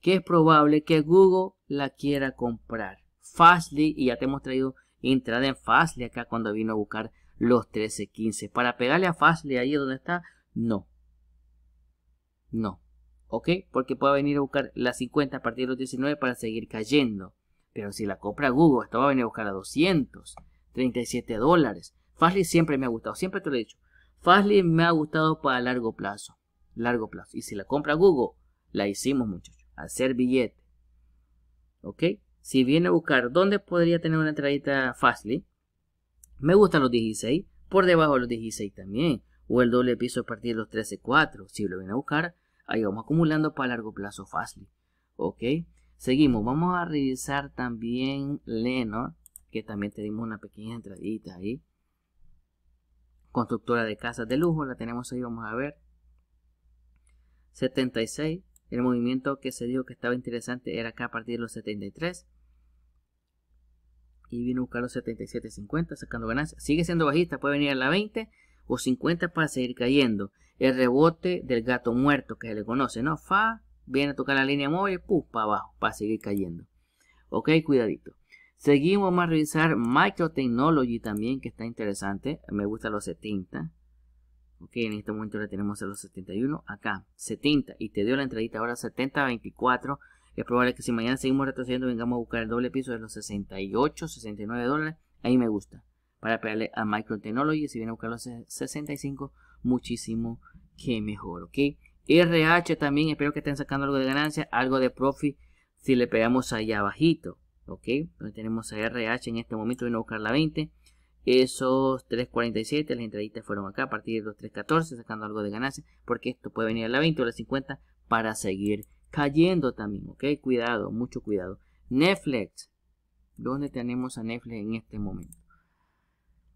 que es probable que Google la quiera comprar. Fastly, y ya te hemos traído entrada en Fastly acá cuando vino a buscar los 1315. Para pegarle a Fastly ahí donde está, no. No. ¿Ok? Porque puede venir a buscar las 50 a partir de los 19 para seguir cayendo. Pero si la compra Google, estaba va a venir a buscar a 237 dólares. Fastly siempre me ha gustado, siempre te lo he dicho. Fastly me ha gustado para largo plazo. Largo plazo. Y si la compra Google, la hicimos muchachos. Hacer billete. ¿Ok? Si viene a buscar dónde podría tener una entradita Fastly me gustan los 16. Por debajo de los 16 también. O el doble piso a partir de los 13.4. Si lo viene a buscar, ahí vamos acumulando para largo plazo Fastly, ¿Ok? Seguimos. Vamos a revisar también Lenor. Que también tenemos una pequeña entradita ahí constructora de casas de lujo, la tenemos ahí, vamos a ver. 76, el movimiento que se dijo que estaba interesante era acá a partir de los 73. Y vino a buscar los 77.50 sacando ganancias. Sigue siendo bajista, puede venir a la 20 o 50 para seguir cayendo. El rebote del gato muerto que se le conoce, ¿no? Fa, viene a tocar la línea móvil, Pum, para abajo, para seguir cayendo. Ok, cuidadito. Seguimos, a revisar Microtechnology también, que está interesante. Me gusta los 70. Ok, en este momento le tenemos a los 71. Acá, 70. Y te dio la entradita ahora 70, 24. Es probable que si mañana seguimos retrocediendo, vengamos a buscar el doble piso de los 68, 69 dólares. Ahí me gusta. Para pegarle a Microtechnology, si viene a buscar los 65, muchísimo que mejor. Ok, RH también. Espero que estén sacando algo de ganancia, algo de profit. Si le pegamos allá abajito ok donde tenemos a RH en este momento vino a buscar la 20 esos 3.47 las entraditas fueron acá a partir de los 3.14 sacando algo de ganancia porque esto puede venir a la 20 o a la 50 para seguir cayendo también ok cuidado mucho cuidado Netflix donde tenemos a Netflix en este momento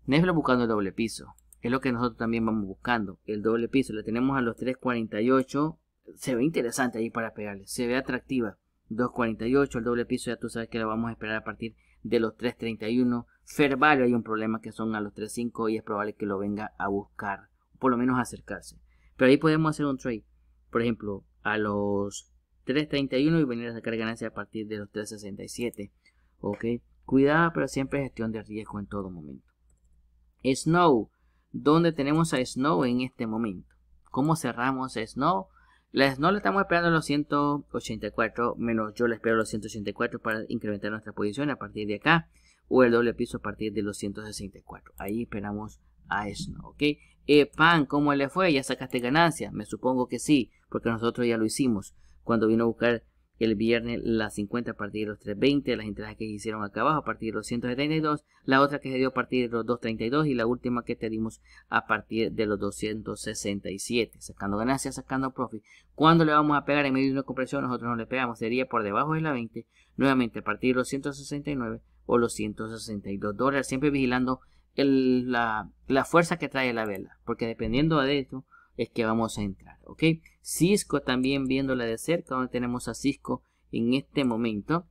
Netflix buscando el doble piso es lo que nosotros también vamos buscando el doble piso lo tenemos a los 3.48 se ve interesante ahí para pegarle se ve atractiva 2.48. El doble piso ya tú sabes que lo vamos a esperar a partir de los 3.31. value hay un problema que son a los 3.5 y es probable que lo venga a buscar, por lo menos a acercarse. Pero ahí podemos hacer un trade, por ejemplo, a los 3.31 y venir a sacar ganancias a partir de los 3.67. Ok, cuidado, pero siempre gestión de riesgo en todo momento. Snow, ¿dónde tenemos a Snow en este momento? ¿Cómo cerramos a Snow? La no le estamos esperando los 184, menos yo le espero los 184 para incrementar nuestra posición a partir de acá, o el doble piso a partir de los 164. Ahí esperamos a Snow, ¿ok? Eh, pan, ¿cómo le fue? ¿Ya sacaste ganancia? Me supongo que sí, porque nosotros ya lo hicimos cuando vino a buscar el viernes las 50 a partir de los 3.20, las entradas que hicieron acá abajo a partir de los 172, la otra que se dio a partir de los 2.32 y la última que te dimos a partir de los 267, sacando ganancias, sacando profit. cuando le vamos a pegar en medio de una compresión? Nosotros no le pegamos, sería por debajo de la 20, nuevamente a partir de los 169 o los 162 dólares, siempre vigilando la fuerza que trae la vela, porque dependiendo de esto, es que vamos a entrar, ¿ok? Cisco también viéndola de cerca, donde tenemos a Cisco en este momento.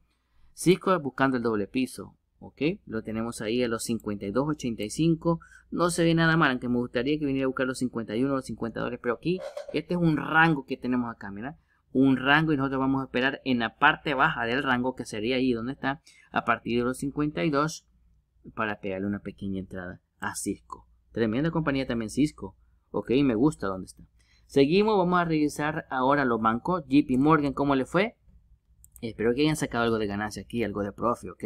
Cisco buscando el doble piso, ¿ok? Lo tenemos ahí a los 52.85. No se ve nada mal, aunque me gustaría que viniera a buscar los 51 los 50 dólares. Pero aquí, este es un rango que tenemos acá, mira. Un rango y nosotros vamos a esperar en la parte baja del rango, que sería ahí donde está, a partir de los 52, para pegarle una pequeña entrada a Cisco. Tremenda compañía también Cisco. Ok, me gusta dónde está. Seguimos, vamos a revisar ahora los bancos. JP Morgan, ¿cómo le fue? Espero que hayan sacado algo de ganancia aquí, algo de profe, ¿ok?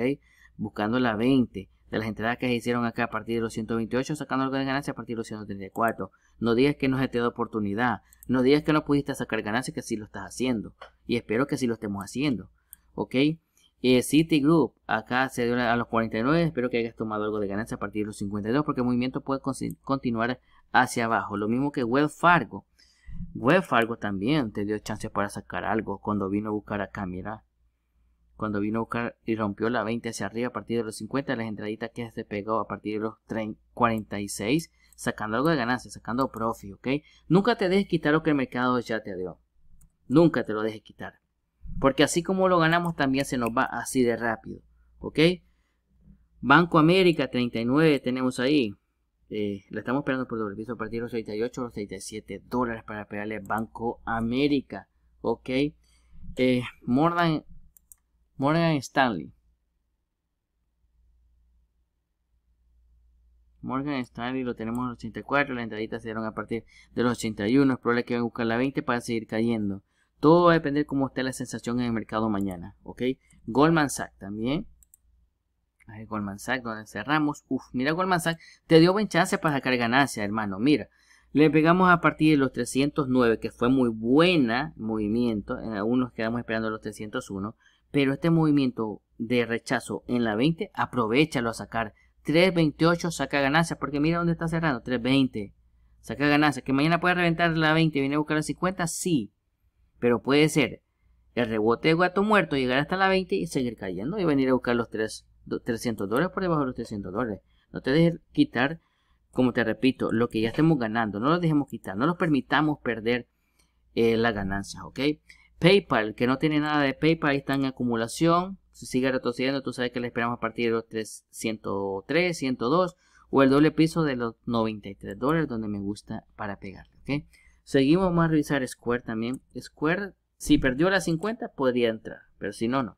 Buscando la 20 de las entradas que se hicieron acá a partir de los 128, sacando algo de ganancia a partir de los 134. No digas que no se te da oportunidad. No digas que no pudiste sacar ganancia, que sí lo estás haciendo. Y espero que sí lo estemos haciendo. ¿Ok? City eh, Citigroup, acá se dio a los 49. Espero que hayas tomado algo de ganancia a partir de los 52, porque el movimiento puede continuar hacia abajo. Lo mismo que Wells Fargo. Wells Fargo también te dio chance para sacar algo cuando vino a buscar acá, mira. Cuando vino a buscar y rompió la 20 hacia arriba a partir de los 50, las entraditas que se pegó a partir de los 30, 46, sacando algo de ganancia, sacando profit, ¿ok? Nunca te dejes quitar lo que el mercado ya te dio. Nunca te lo dejes quitar. Porque así como lo ganamos, también se nos va así de rápido, ¿ok? Banco América 39 tenemos ahí. Eh, la estamos esperando por doble piso a partir de los 38 o los 37 dólares para pegarle Banco América. Ok. Eh, Morgan, Morgan Stanley. Morgan Stanley lo tenemos en los 84. Las entraditas se dieron a partir de los 81. Es probable que vayan a buscar la 20 para seguir cayendo. Todo va a depender cómo esté la sensación en el mercado mañana. Ok. Goldman Sachs también. A Goldman Sachs, donde cerramos. Uf, mira Goldman Sachs, te dio buen chance para sacar ganancia, hermano. Mira, le pegamos a partir de los 309, que fue muy buena movimiento. En algunos quedamos esperando los 301. Pero este movimiento de rechazo en la 20, aprovechalo a sacar. 328 saca ganancia, porque mira dónde está cerrando, 320. Saca ganancia, Que mañana puede reventar la 20 y viene a buscar la 50, sí. Pero puede ser el rebote de guato muerto, llegar hasta la 20 y seguir cayendo y venir a buscar los 3. 300 dólares por debajo de los 300 dólares. No te dejes quitar, como te repito, lo que ya estemos ganando. No lo dejemos quitar, no nos permitamos perder eh, la las ganancias, ¿ok? PayPal, que no tiene nada de PayPal, está en acumulación. Si sigue retrocediendo, tú sabes que le esperamos a partir de los 103, 102 o el doble piso de los 93 dólares donde me gusta para pegarle, ¿ok? Seguimos, vamos a revisar Square también. Square, si perdió las 50, podría entrar, pero si no, no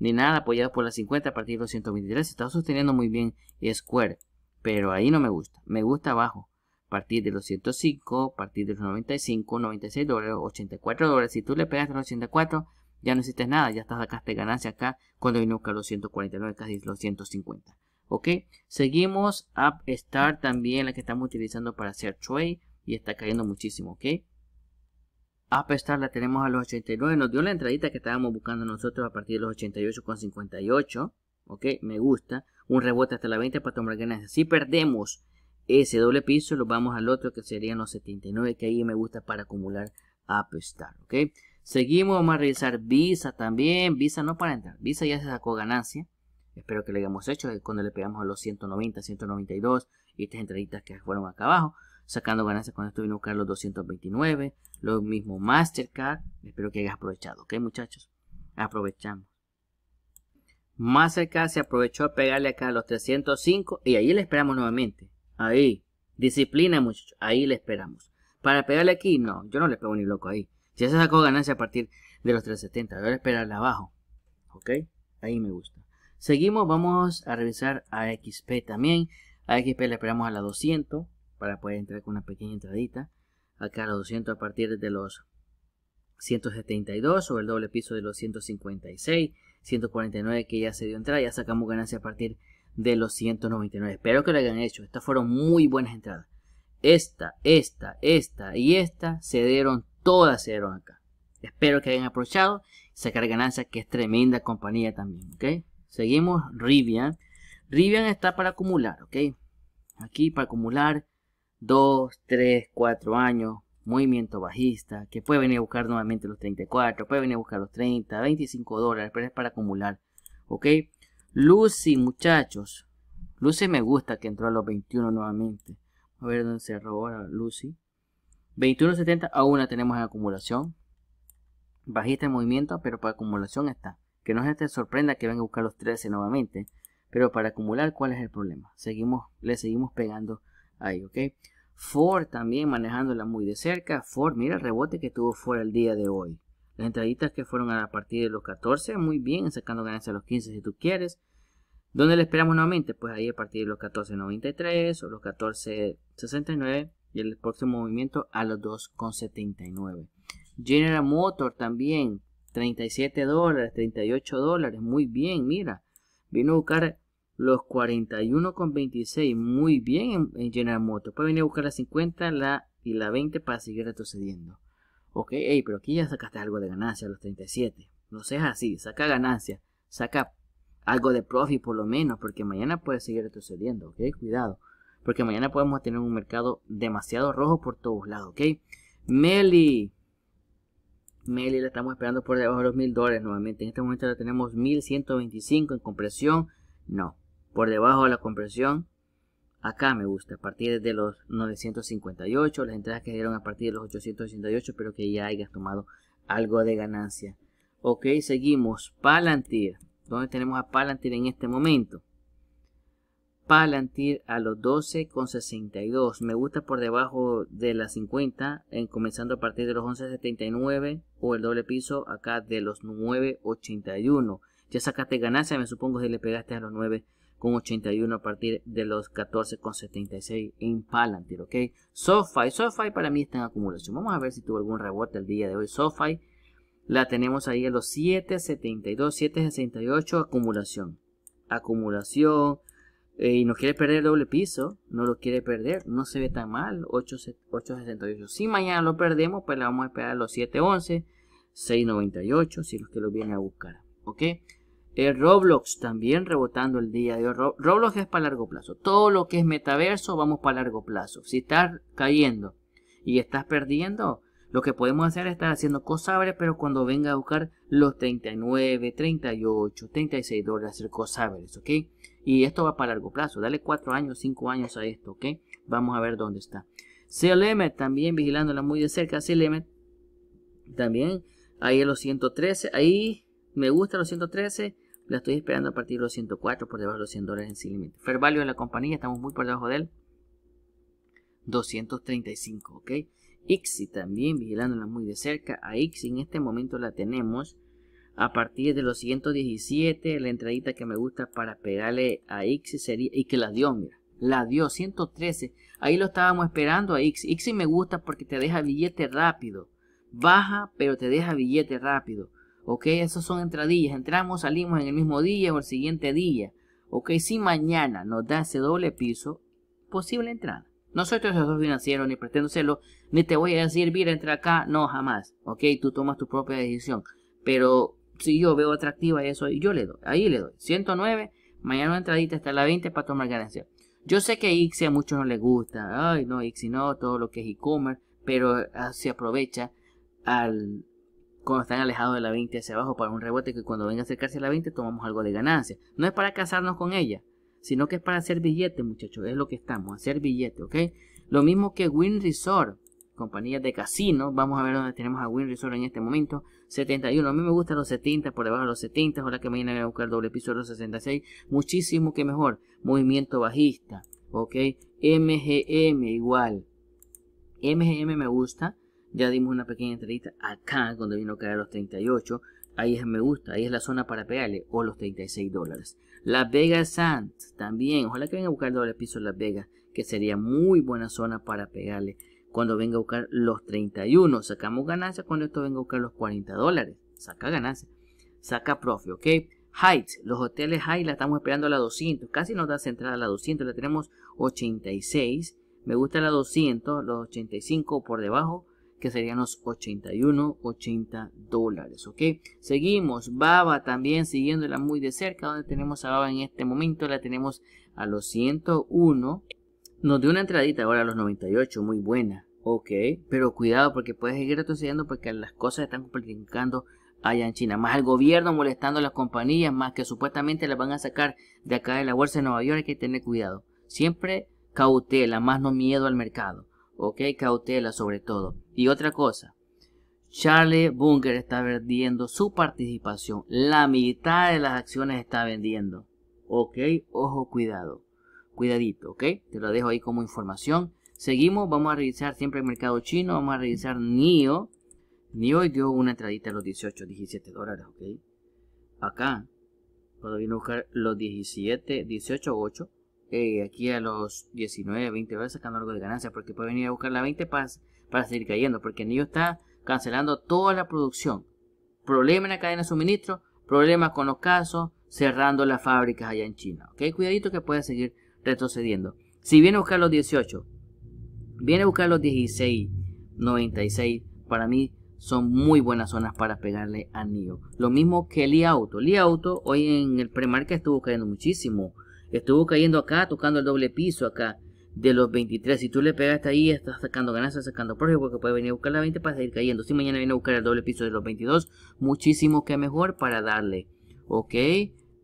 ni nada apoyado por las 50 a partir de los 123. está sosteniendo muy bien Square, pero ahí no me gusta. Me gusta abajo, a partir de los 105, a partir de los 95, 96 dólares, 84 dólares. Si tú le pegas a los 84, ya no hiciste nada, ya estás acá te ganancia acá cuando vino a los 149, casi los 150. Ok, seguimos Upstart también, la que estamos utilizando para hacer trade y está cayendo muchísimo. Ok, Apestar la tenemos a los 89. Nos dio la entradita que estábamos buscando nosotros a partir de los 88,58. Ok, me gusta. Un rebote hasta la 20 para tomar ganancias. Si perdemos ese doble piso, lo vamos al otro que serían los 79. Que ahí me gusta para acumular Apestar. Ok, seguimos. Vamos a revisar Visa también. Visa no para entrar. Visa ya se sacó ganancia. Espero que lo hayamos hecho eh, cuando le pegamos a los 190, 192 y estas entraditas que fueron acá abajo sacando ganancias cuando esto vino buscar los 229. Lo mismo Mastercard. Espero que hayas aprovechado, ¿ok muchachos? Aprovechamos. Mastercard se aprovechó a pegarle acá a los 305 y ahí le esperamos nuevamente. Ahí. Disciplina muchachos. Ahí le esperamos. Para pegarle aquí, no, yo no le pego ni loco ahí. Ya se sacó ganancia a partir de los 370. a esperarla abajo. ¿Ok? Ahí me gusta. Seguimos, vamos a revisar a XP también. A XP le esperamos a la 200 para poder entrar con una pequeña entradita. Acá los 200 a partir de los 172 o el doble piso de los 156, 149 que ya se dio entrada, ya sacamos ganancia a partir de los 199. Espero que lo hayan hecho, estas fueron muy buenas entradas. Esta, esta, esta y esta se dieron, todas se dieron acá. Espero que hayan aprovechado sacar ganancia que es tremenda compañía también, ¿ok? Seguimos, Rivian. Rivian está para acumular, ¿ok? Aquí para acumular 2, 3, 4 años, movimiento bajista, que puede venir a buscar nuevamente los 34, puede venir a buscar los 30, 25 dólares, pero es para acumular, ¿ok? Lucy, muchachos, Lucy me gusta que entró a los 21 nuevamente. A ver dónde se ahora Lucy. 21.70 aún la tenemos en acumulación. Bajista en movimiento, pero para acumulación está. Que no se te sorprenda que venga a buscar los 13 nuevamente. Pero para acumular, ¿cuál es el problema? Seguimos, le seguimos pegando ahí, ¿ok? Ford también manejándola muy de cerca. Ford, mira el rebote que tuvo Ford el día de hoy. Las entraditas que fueron a partir de los 14, muy bien, sacando ganancias a los 15 si tú quieres. ¿Dónde le esperamos nuevamente? Pues ahí a partir de los 14.93 o los 14.69 y el próximo movimiento a los 2.79. General Motor también, 37 dólares, 38 dólares, muy bien, mira. Vino a buscar los 41,26 muy bien en, General Motors. Puede venir a buscar la 50 la, y la 20 para seguir retrocediendo. Ok, pero aquí ya sacaste algo de ganancia los 37. No seas así, saca ganancia, saca algo de profit por lo menos, porque mañana puede seguir retrocediendo, ok, cuidado. Porque mañana podemos tener un mercado demasiado rojo por todos lados, ok. Meli, Meli la estamos esperando por debajo de los mil dólares nuevamente. En este momento la tenemos 1125 en compresión. No, por debajo de la compresión. Acá me gusta, a partir de los 958, las entradas que dieron a partir de los 888, pero que ya hayas tomado algo de ganancia. Ok, seguimos. Palantir. ¿Dónde tenemos a Palantir en este momento? Palantir a los 12,62. Me gusta por debajo de las 50, en, comenzando a partir de los 11,79 o el doble piso acá de los 9,81. Ya sacaste ganancia, me supongo, que le pegaste a los 9,81 con 81 a partir de los 14,76 en Palantir, ¿ok? SoFi, SoFi para mí está en acumulación. Vamos a ver si tuvo algún rebote el día de hoy. SoFi la tenemos ahí a los 7,72, 7,68 acumulación. Acumulación. Eh, y no quiere perder el doble piso, no lo quiere perder, no se ve tan mal, 8.68. Si mañana lo perdemos, pues la vamos a esperar a los 7.11, 6.98, si los que lo vienen a buscar. ¿Ok? Roblox también rebotando el día de hoy. Roblox es para largo plazo. Todo lo que es metaverso vamos para largo plazo. Si estás cayendo y estás perdiendo, lo que podemos hacer es estar haciendo cosabres, pero cuando venga a buscar los 39, 38, 36 dólares hacer cosabres, ¿ok? Y esto va para largo plazo. Dale 4 años, 5 años a esto, ¿ok? Vamos a ver dónde está. CLM también vigilándola muy de cerca. CLM también ahí en los 113. Ahí me gusta los 113. La estoy esperando a partir de los 104 por debajo de los 100 dólares en sin límite. Fair value de la compañía, estamos muy por debajo de él. 235, ¿ok? IXI también, vigilándola muy de cerca. A x en este momento la tenemos a partir de los 117. La entradita que me gusta para pegarle a x sería... Y que la dio, mira. La dio, 113. Ahí lo estábamos esperando a x Ixi me gusta porque te deja billete rápido. Baja, pero te deja billete rápido. ¿ok? Esas son entradillas, entramos, salimos en el mismo día o el siguiente día, ¿ok? Si mañana nos da ese doble piso, posible entrada. No soy tu asesor financiero, ni pretendo serlo, ni te voy a decir, mira, entra acá, no, jamás, ¿ok? Tú tomas tu propia decisión, pero si yo veo atractiva eso, yo le doy, ahí le doy, 109, mañana una entradita hasta la 20 para tomar ganancia. Yo sé que Ixi a muchos no les gusta, ay no, Ixi no, todo lo que es e-commerce, pero ah, se aprovecha al cuando están alejados de la 20 hacia abajo para un rebote que cuando venga a acercarse a la 20 tomamos algo de ganancia. No es para casarnos con ella, sino que es para hacer billete, muchachos. Es lo que estamos, hacer billete, ¿ok? Lo mismo que Win Resort, compañías de casino. Vamos a ver dónde tenemos a Win Resort en este momento. 71. A mí me gustan los 70, por debajo de los 70. la que mañana voy a buscar doble piso de los 66. Muchísimo que mejor. Movimiento bajista. Ok. MGM igual. MGM me gusta. Ya dimos una pequeña entrevista acá, cuando vino a caer los 38. Ahí es me gusta, ahí es la zona para pegarle, o los 36 dólares. Las Vegas Sands también, ojalá que venga a buscar el doble piso Las Vegas, que sería muy buena zona para pegarle cuando venga a buscar los 31. Sacamos ganancia cuando esto venga a buscar los 40 dólares. Saca ganancia saca profe. ¿ok? Heights, los hoteles Heights la estamos esperando a la 200, casi nos da centrada a la 200, la tenemos 86. Me gusta la 200, los 85 por debajo que serían los 81, 80 dólares, ¿ok? Seguimos, Baba también siguiéndola muy de cerca, donde tenemos a Baba en este momento, la tenemos a los 101, nos dio una entradita ahora a los 98, muy buena, ok, pero cuidado porque puede seguir retrocediendo porque las cosas están complicando allá en China, más el gobierno molestando a las compañías, más que supuestamente las van a sacar de acá de la bolsa de Nueva York, hay que tener cuidado, siempre cautela, más no miedo al mercado. ¿ok? Cautela sobre todo. Y otra cosa, Charlie Bunker está vendiendo su participación. La mitad de las acciones está vendiendo. ¿Ok? Ojo, cuidado. Cuidadito, ¿ok? Te lo dejo ahí como información. Seguimos, vamos a revisar siempre el mercado chino. Vamos a revisar NIO. NIO dio una entradita a los 18, 17 dólares, ¿ok? Acá, cuando vino a buscar los 17, 18, 8 eh, aquí a los 19, 20 horas sacando algo de ganancia, porque puede venir a buscar la 20 para, para seguir cayendo, porque el está cancelando toda la producción. Problema en la cadena de suministro, problemas con los casos, cerrando las fábricas allá en China. ¿ok? Cuidadito que puede seguir retrocediendo. Si viene a buscar los 18, viene a buscar los 16, 96, para mí son muy buenas zonas para pegarle a Nio. Lo mismo que el Auto. Li Auto hoy en el premarket estuvo cayendo muchísimo. Estuvo cayendo acá, tocando el doble piso acá. De los 23, si tú le pegas hasta ahí, estás sacando ganancias, sacando profit, porque puede venir a buscar la 20 para seguir cayendo. Si mañana viene a buscar el doble piso de los 22, muchísimo que mejor para darle. ¿Ok?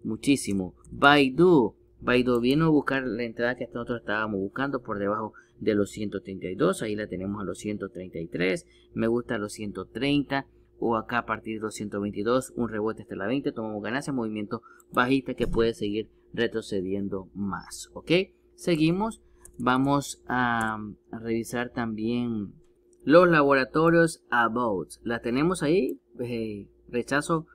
Muchísimo. Baidu. Baidu vino a buscar la entrada que nosotros estábamos buscando por debajo de los 132. Ahí la tenemos a los 133. Me gusta los 130 o acá a partir de los 122, un rebote hasta la 20, tomamos ganancias, movimiento bajista que puede seguir retrocediendo más, ¿ok? Seguimos, vamos a revisar también los laboratorios About. La tenemos ahí, eh, rechazo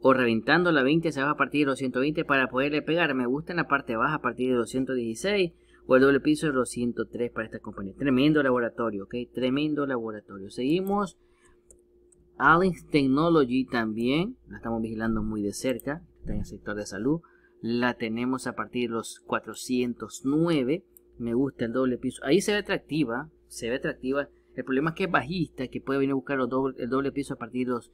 o reventando la 20 se va a partir de los 120 para poderle pegar. Me gusta en la parte baja a partir de 216 o el doble piso de los 103 para esta compañía. Tremendo laboratorio, ok, tremendo laboratorio. Seguimos. alex Technology también, la estamos vigilando muy de cerca, está en el sector de salud la tenemos a partir de los 409. Me gusta el doble piso. Ahí se ve atractiva, se ve atractiva. El problema es que es bajista, que puede venir a buscar el doble piso a partir de los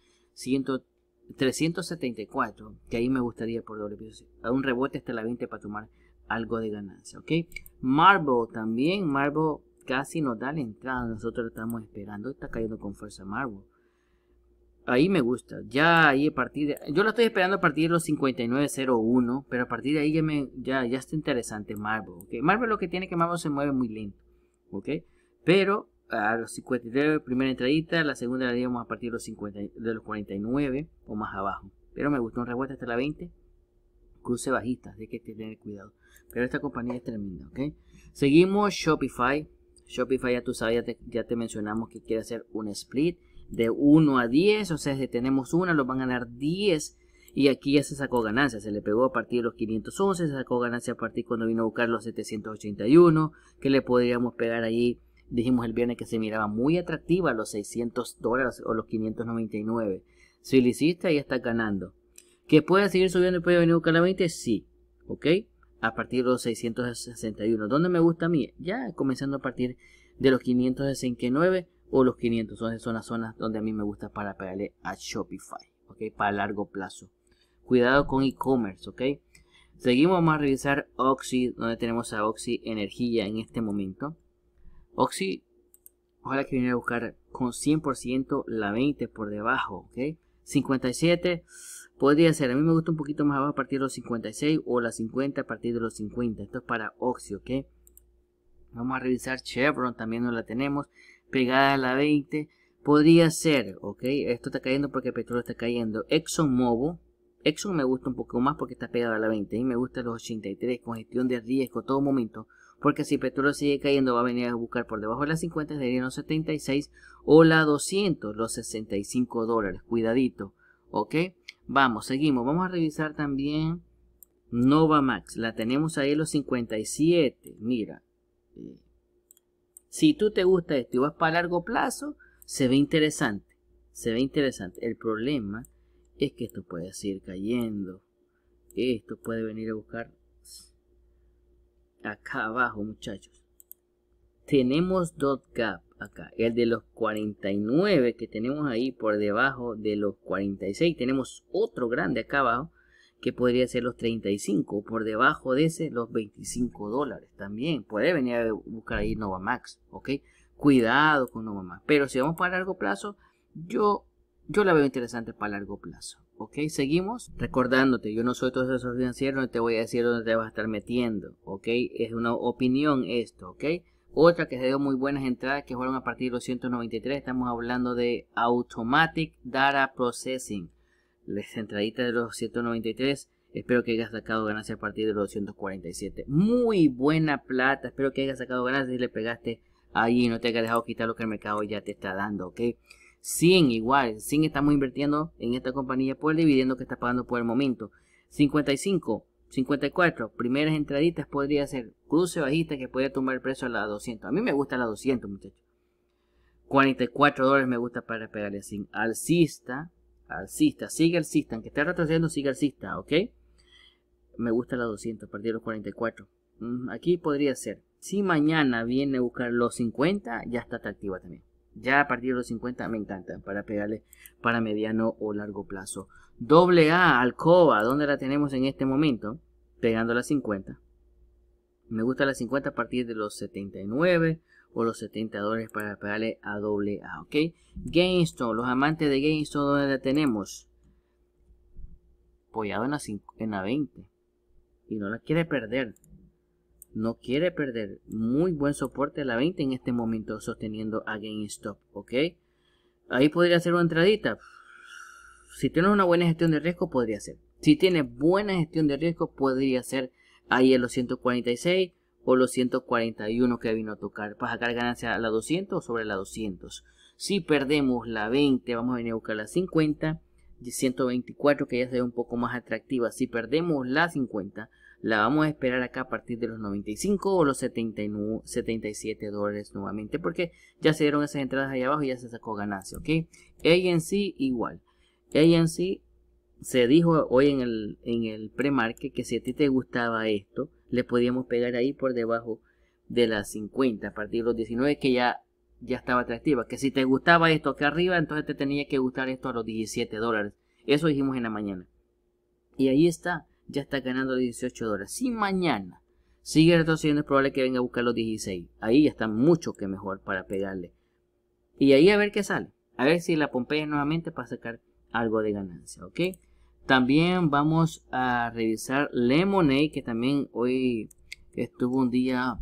374, que ahí me gustaría por doble piso. A un rebote hasta la 20 para tomar algo de ganancia, ¿ok? Marble también, Marble casi nos da la entrada, nosotros estamos esperando, está cayendo con fuerza Marble. Ahí me gusta. Ya ahí a partir Yo lo estoy esperando a partir de los 59.01, pero a partir de ahí ya, me, ya, está interesante Marvel. ¿okay? Marvel lo que tiene que Marvel se mueve muy lento. Pero a los 53, primera entradita, la segunda la diamos a partir de los, 50, de los 49 o más abajo. Pero me gusta un revuelta hasta la 20. Cruce bajista, de que hay que tener cuidado. Pero esta compañía es tremenda, ¿ok? Seguimos Shopify. Shopify ya tú sabes, ya ya te mencionamos que quiere hacer un split de 1 a 10, o sea, si tenemos una, los van a ganar 10. Y aquí ya se sacó ganancia, se le pegó a partir de los 511, se sacó ganancia a partir cuando vino a buscar los 781, que le podríamos pegar ahí, dijimos el viernes que se miraba muy atractiva los 600 dólares o los 599. Si lo hiciste, ahí está ganando. ¿Que puede seguir subiendo y puede venir a buscar la 20? Sí, ¿ok? A partir de los 661. ¿Dónde me gusta a mí? Ya comenzando a partir de los 569 o los 500. son las zonas donde a mí me gusta para pegarle a Shopify, ¿ok? Para largo plazo. Cuidado con e-commerce, ¿ok? Seguimos, vamos a revisar Oxy, donde tenemos a Oxy Energía en este momento. Oxy, ojalá que viene a buscar con 100% la 20 por debajo, ¿ok? 57 podría ser, a mí me gusta un poquito más abajo a partir de los 56 o la 50 a partir de los 50. Esto es para Oxy, ¿ok? Vamos a revisar Chevron, también no la tenemos pegada a la 20. Podría ser, ok, esto está cayendo porque el petróleo está cayendo. ExxonMobil, Exxon me gusta un poco más porque está pegada a la 20 y me gusta los 83 con gestión de riesgo todo momento. Porque si el petróleo sigue cayendo va a venir a buscar por debajo de las 50, sería los 76 o la 200, los 65 dólares. Cuidadito, ok. Vamos, seguimos. Vamos a revisar también Nova Max La tenemos ahí los 57. Mira, eh, si tú te gusta esto y vas para largo plazo, se ve interesante. Se ve interesante. El problema es que esto puede seguir cayendo. Esto puede venir a buscar acá abajo, muchachos. Tenemos dot gap acá. El de los 49 que tenemos ahí por debajo de los 46. Tenemos otro grande acá abajo que podría ser los 35, por debajo de ese los 25 dólares también. Puede venir a buscar ahí Novamax, ¿ok? Cuidado con Novamax. Pero si vamos para largo plazo, yo, yo la veo interesante para largo plazo. ¿Ok? Seguimos recordándote, yo no soy todo eso financiero, no te voy a decir dónde te vas a estar metiendo, ¿ok? Es una opinión esto, ¿ok? Otra que se dio muy buenas entradas que fueron a partir de los 193, estamos hablando de Automatic Data Processing las entraditas de los 193. Espero que hayas sacado ganancias a partir de los 247. Muy buena plata. Espero que hayas sacado ganancias y le pegaste ahí. No te haya dejado quitar lo que el mercado ya te está dando, ¿ok? 100 igual. 100 estamos invirtiendo en esta compañía por dividiendo que está pagando por el momento. 55, 54. Primeras entraditas podría ser cruce bajista que puede tomar el precio a la 200. A mí me gusta la 200, muchachos. 44 dólares me gusta para pegarle sin alcista alcista, sigue alcista, aunque esté retrocediendo, sigue alcista, ¿ok? Me gusta la 200, de los 44. Mm, aquí podría ser. Si mañana viene a buscar los 50, ya está atractiva también. Ya a partir de los 50 me encanta para pegarle para mediano o largo plazo. Doble A, Alcoba, ¿dónde la tenemos en este momento? Pegando las 50. Me gusta la 50 a partir de los 79 o los 70 dólares para pagarle a doble A, ¿ok? GameStop, los amantes de GameStop, ¿dónde la tenemos? Apoyado en la, en la 20. Y no la quiere perder. No quiere perder. Muy buen soporte a la 20 en este momento sosteniendo a GameStop, ¿ok? Ahí podría ser una entradita. Si tienes una buena gestión de riesgo, podría ser. Si tienes buena gestión de riesgo, podría ser ahí en los 146 o los 141 que vino a tocar. Para sacar ganancia a la 200 o sobre la 200. Si perdemos la 20, vamos a venir a buscar la 50 y 124 que ya se ve un poco más atractiva. Si perdemos la 50, la vamos a esperar acá a partir de los 95 o los 79, 77 dólares nuevamente. Porque ya se dieron esas entradas ahí abajo y ya se sacó ganancia, ¿ok? sí igual. en sí se dijo hoy en el, en el pre que si a ti te gustaba esto, le podíamos pegar ahí por debajo de las 50, a partir de los 19 que ya, ya estaba atractiva. Que si te gustaba esto acá arriba, entonces te tenía que gustar esto a los 17 dólares. Eso dijimos en la mañana. Y ahí está, ya está ganando 18 dólares. Si mañana sigue retrocediendo, es probable que venga a buscar los 16. Ahí ya está mucho que mejor para pegarle. Y ahí a ver qué sale. A ver si la pompea nuevamente para sacar algo de ganancia, ¿ok? También vamos a revisar Lemonade, que también hoy estuvo un día,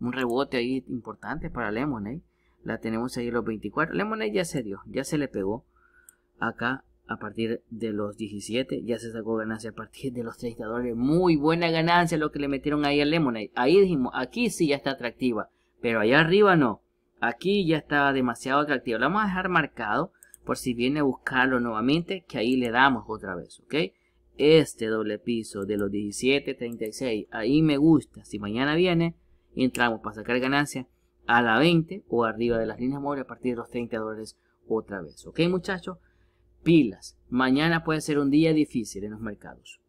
un rebote ahí importante para Lemonade. La tenemos ahí los 24. Lemonade ya se dio, ya se le pegó acá a partir de los 17. Ya se sacó ganancia a partir de los 30 dólares. Muy buena ganancia lo que le metieron ahí a Lemonade. Ahí dijimos, aquí sí ya está atractiva, pero allá arriba no. Aquí ya está demasiado atractiva. La vamos a dejar marcado por si viene a buscarlo nuevamente, que ahí le damos otra vez, ¿ok? Este doble piso de los 17.36, ahí me gusta. Si mañana viene, entramos para sacar ganancia a la 20 o arriba de las líneas móviles a partir de los 30 dólares otra vez. ¿Ok, muchachos? Pilas. Mañana puede ser un día difícil en los mercados.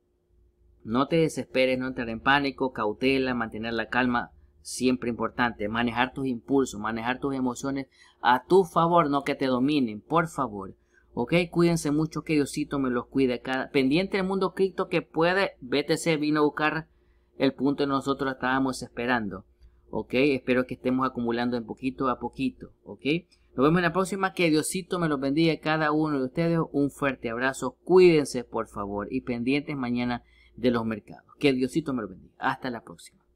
No te desesperes, no entrar en pánico, cautela, mantener la calma siempre importante, manejar tus impulsos, manejar tus emociones a tu favor, no que te dominen, por favor. Ok, cuídense mucho, que Diosito me los cuide. Cada, pendiente del mundo cripto que puede, BTC vino a buscar el punto que nosotros estábamos esperando. Ok, espero que estemos acumulando en poquito a poquito. Ok, nos vemos en la próxima. Que Diosito me los bendiga a cada uno de ustedes. Un fuerte abrazo, cuídense por favor y pendientes mañana de los mercados. Que Diosito me los bendiga. Hasta la próxima.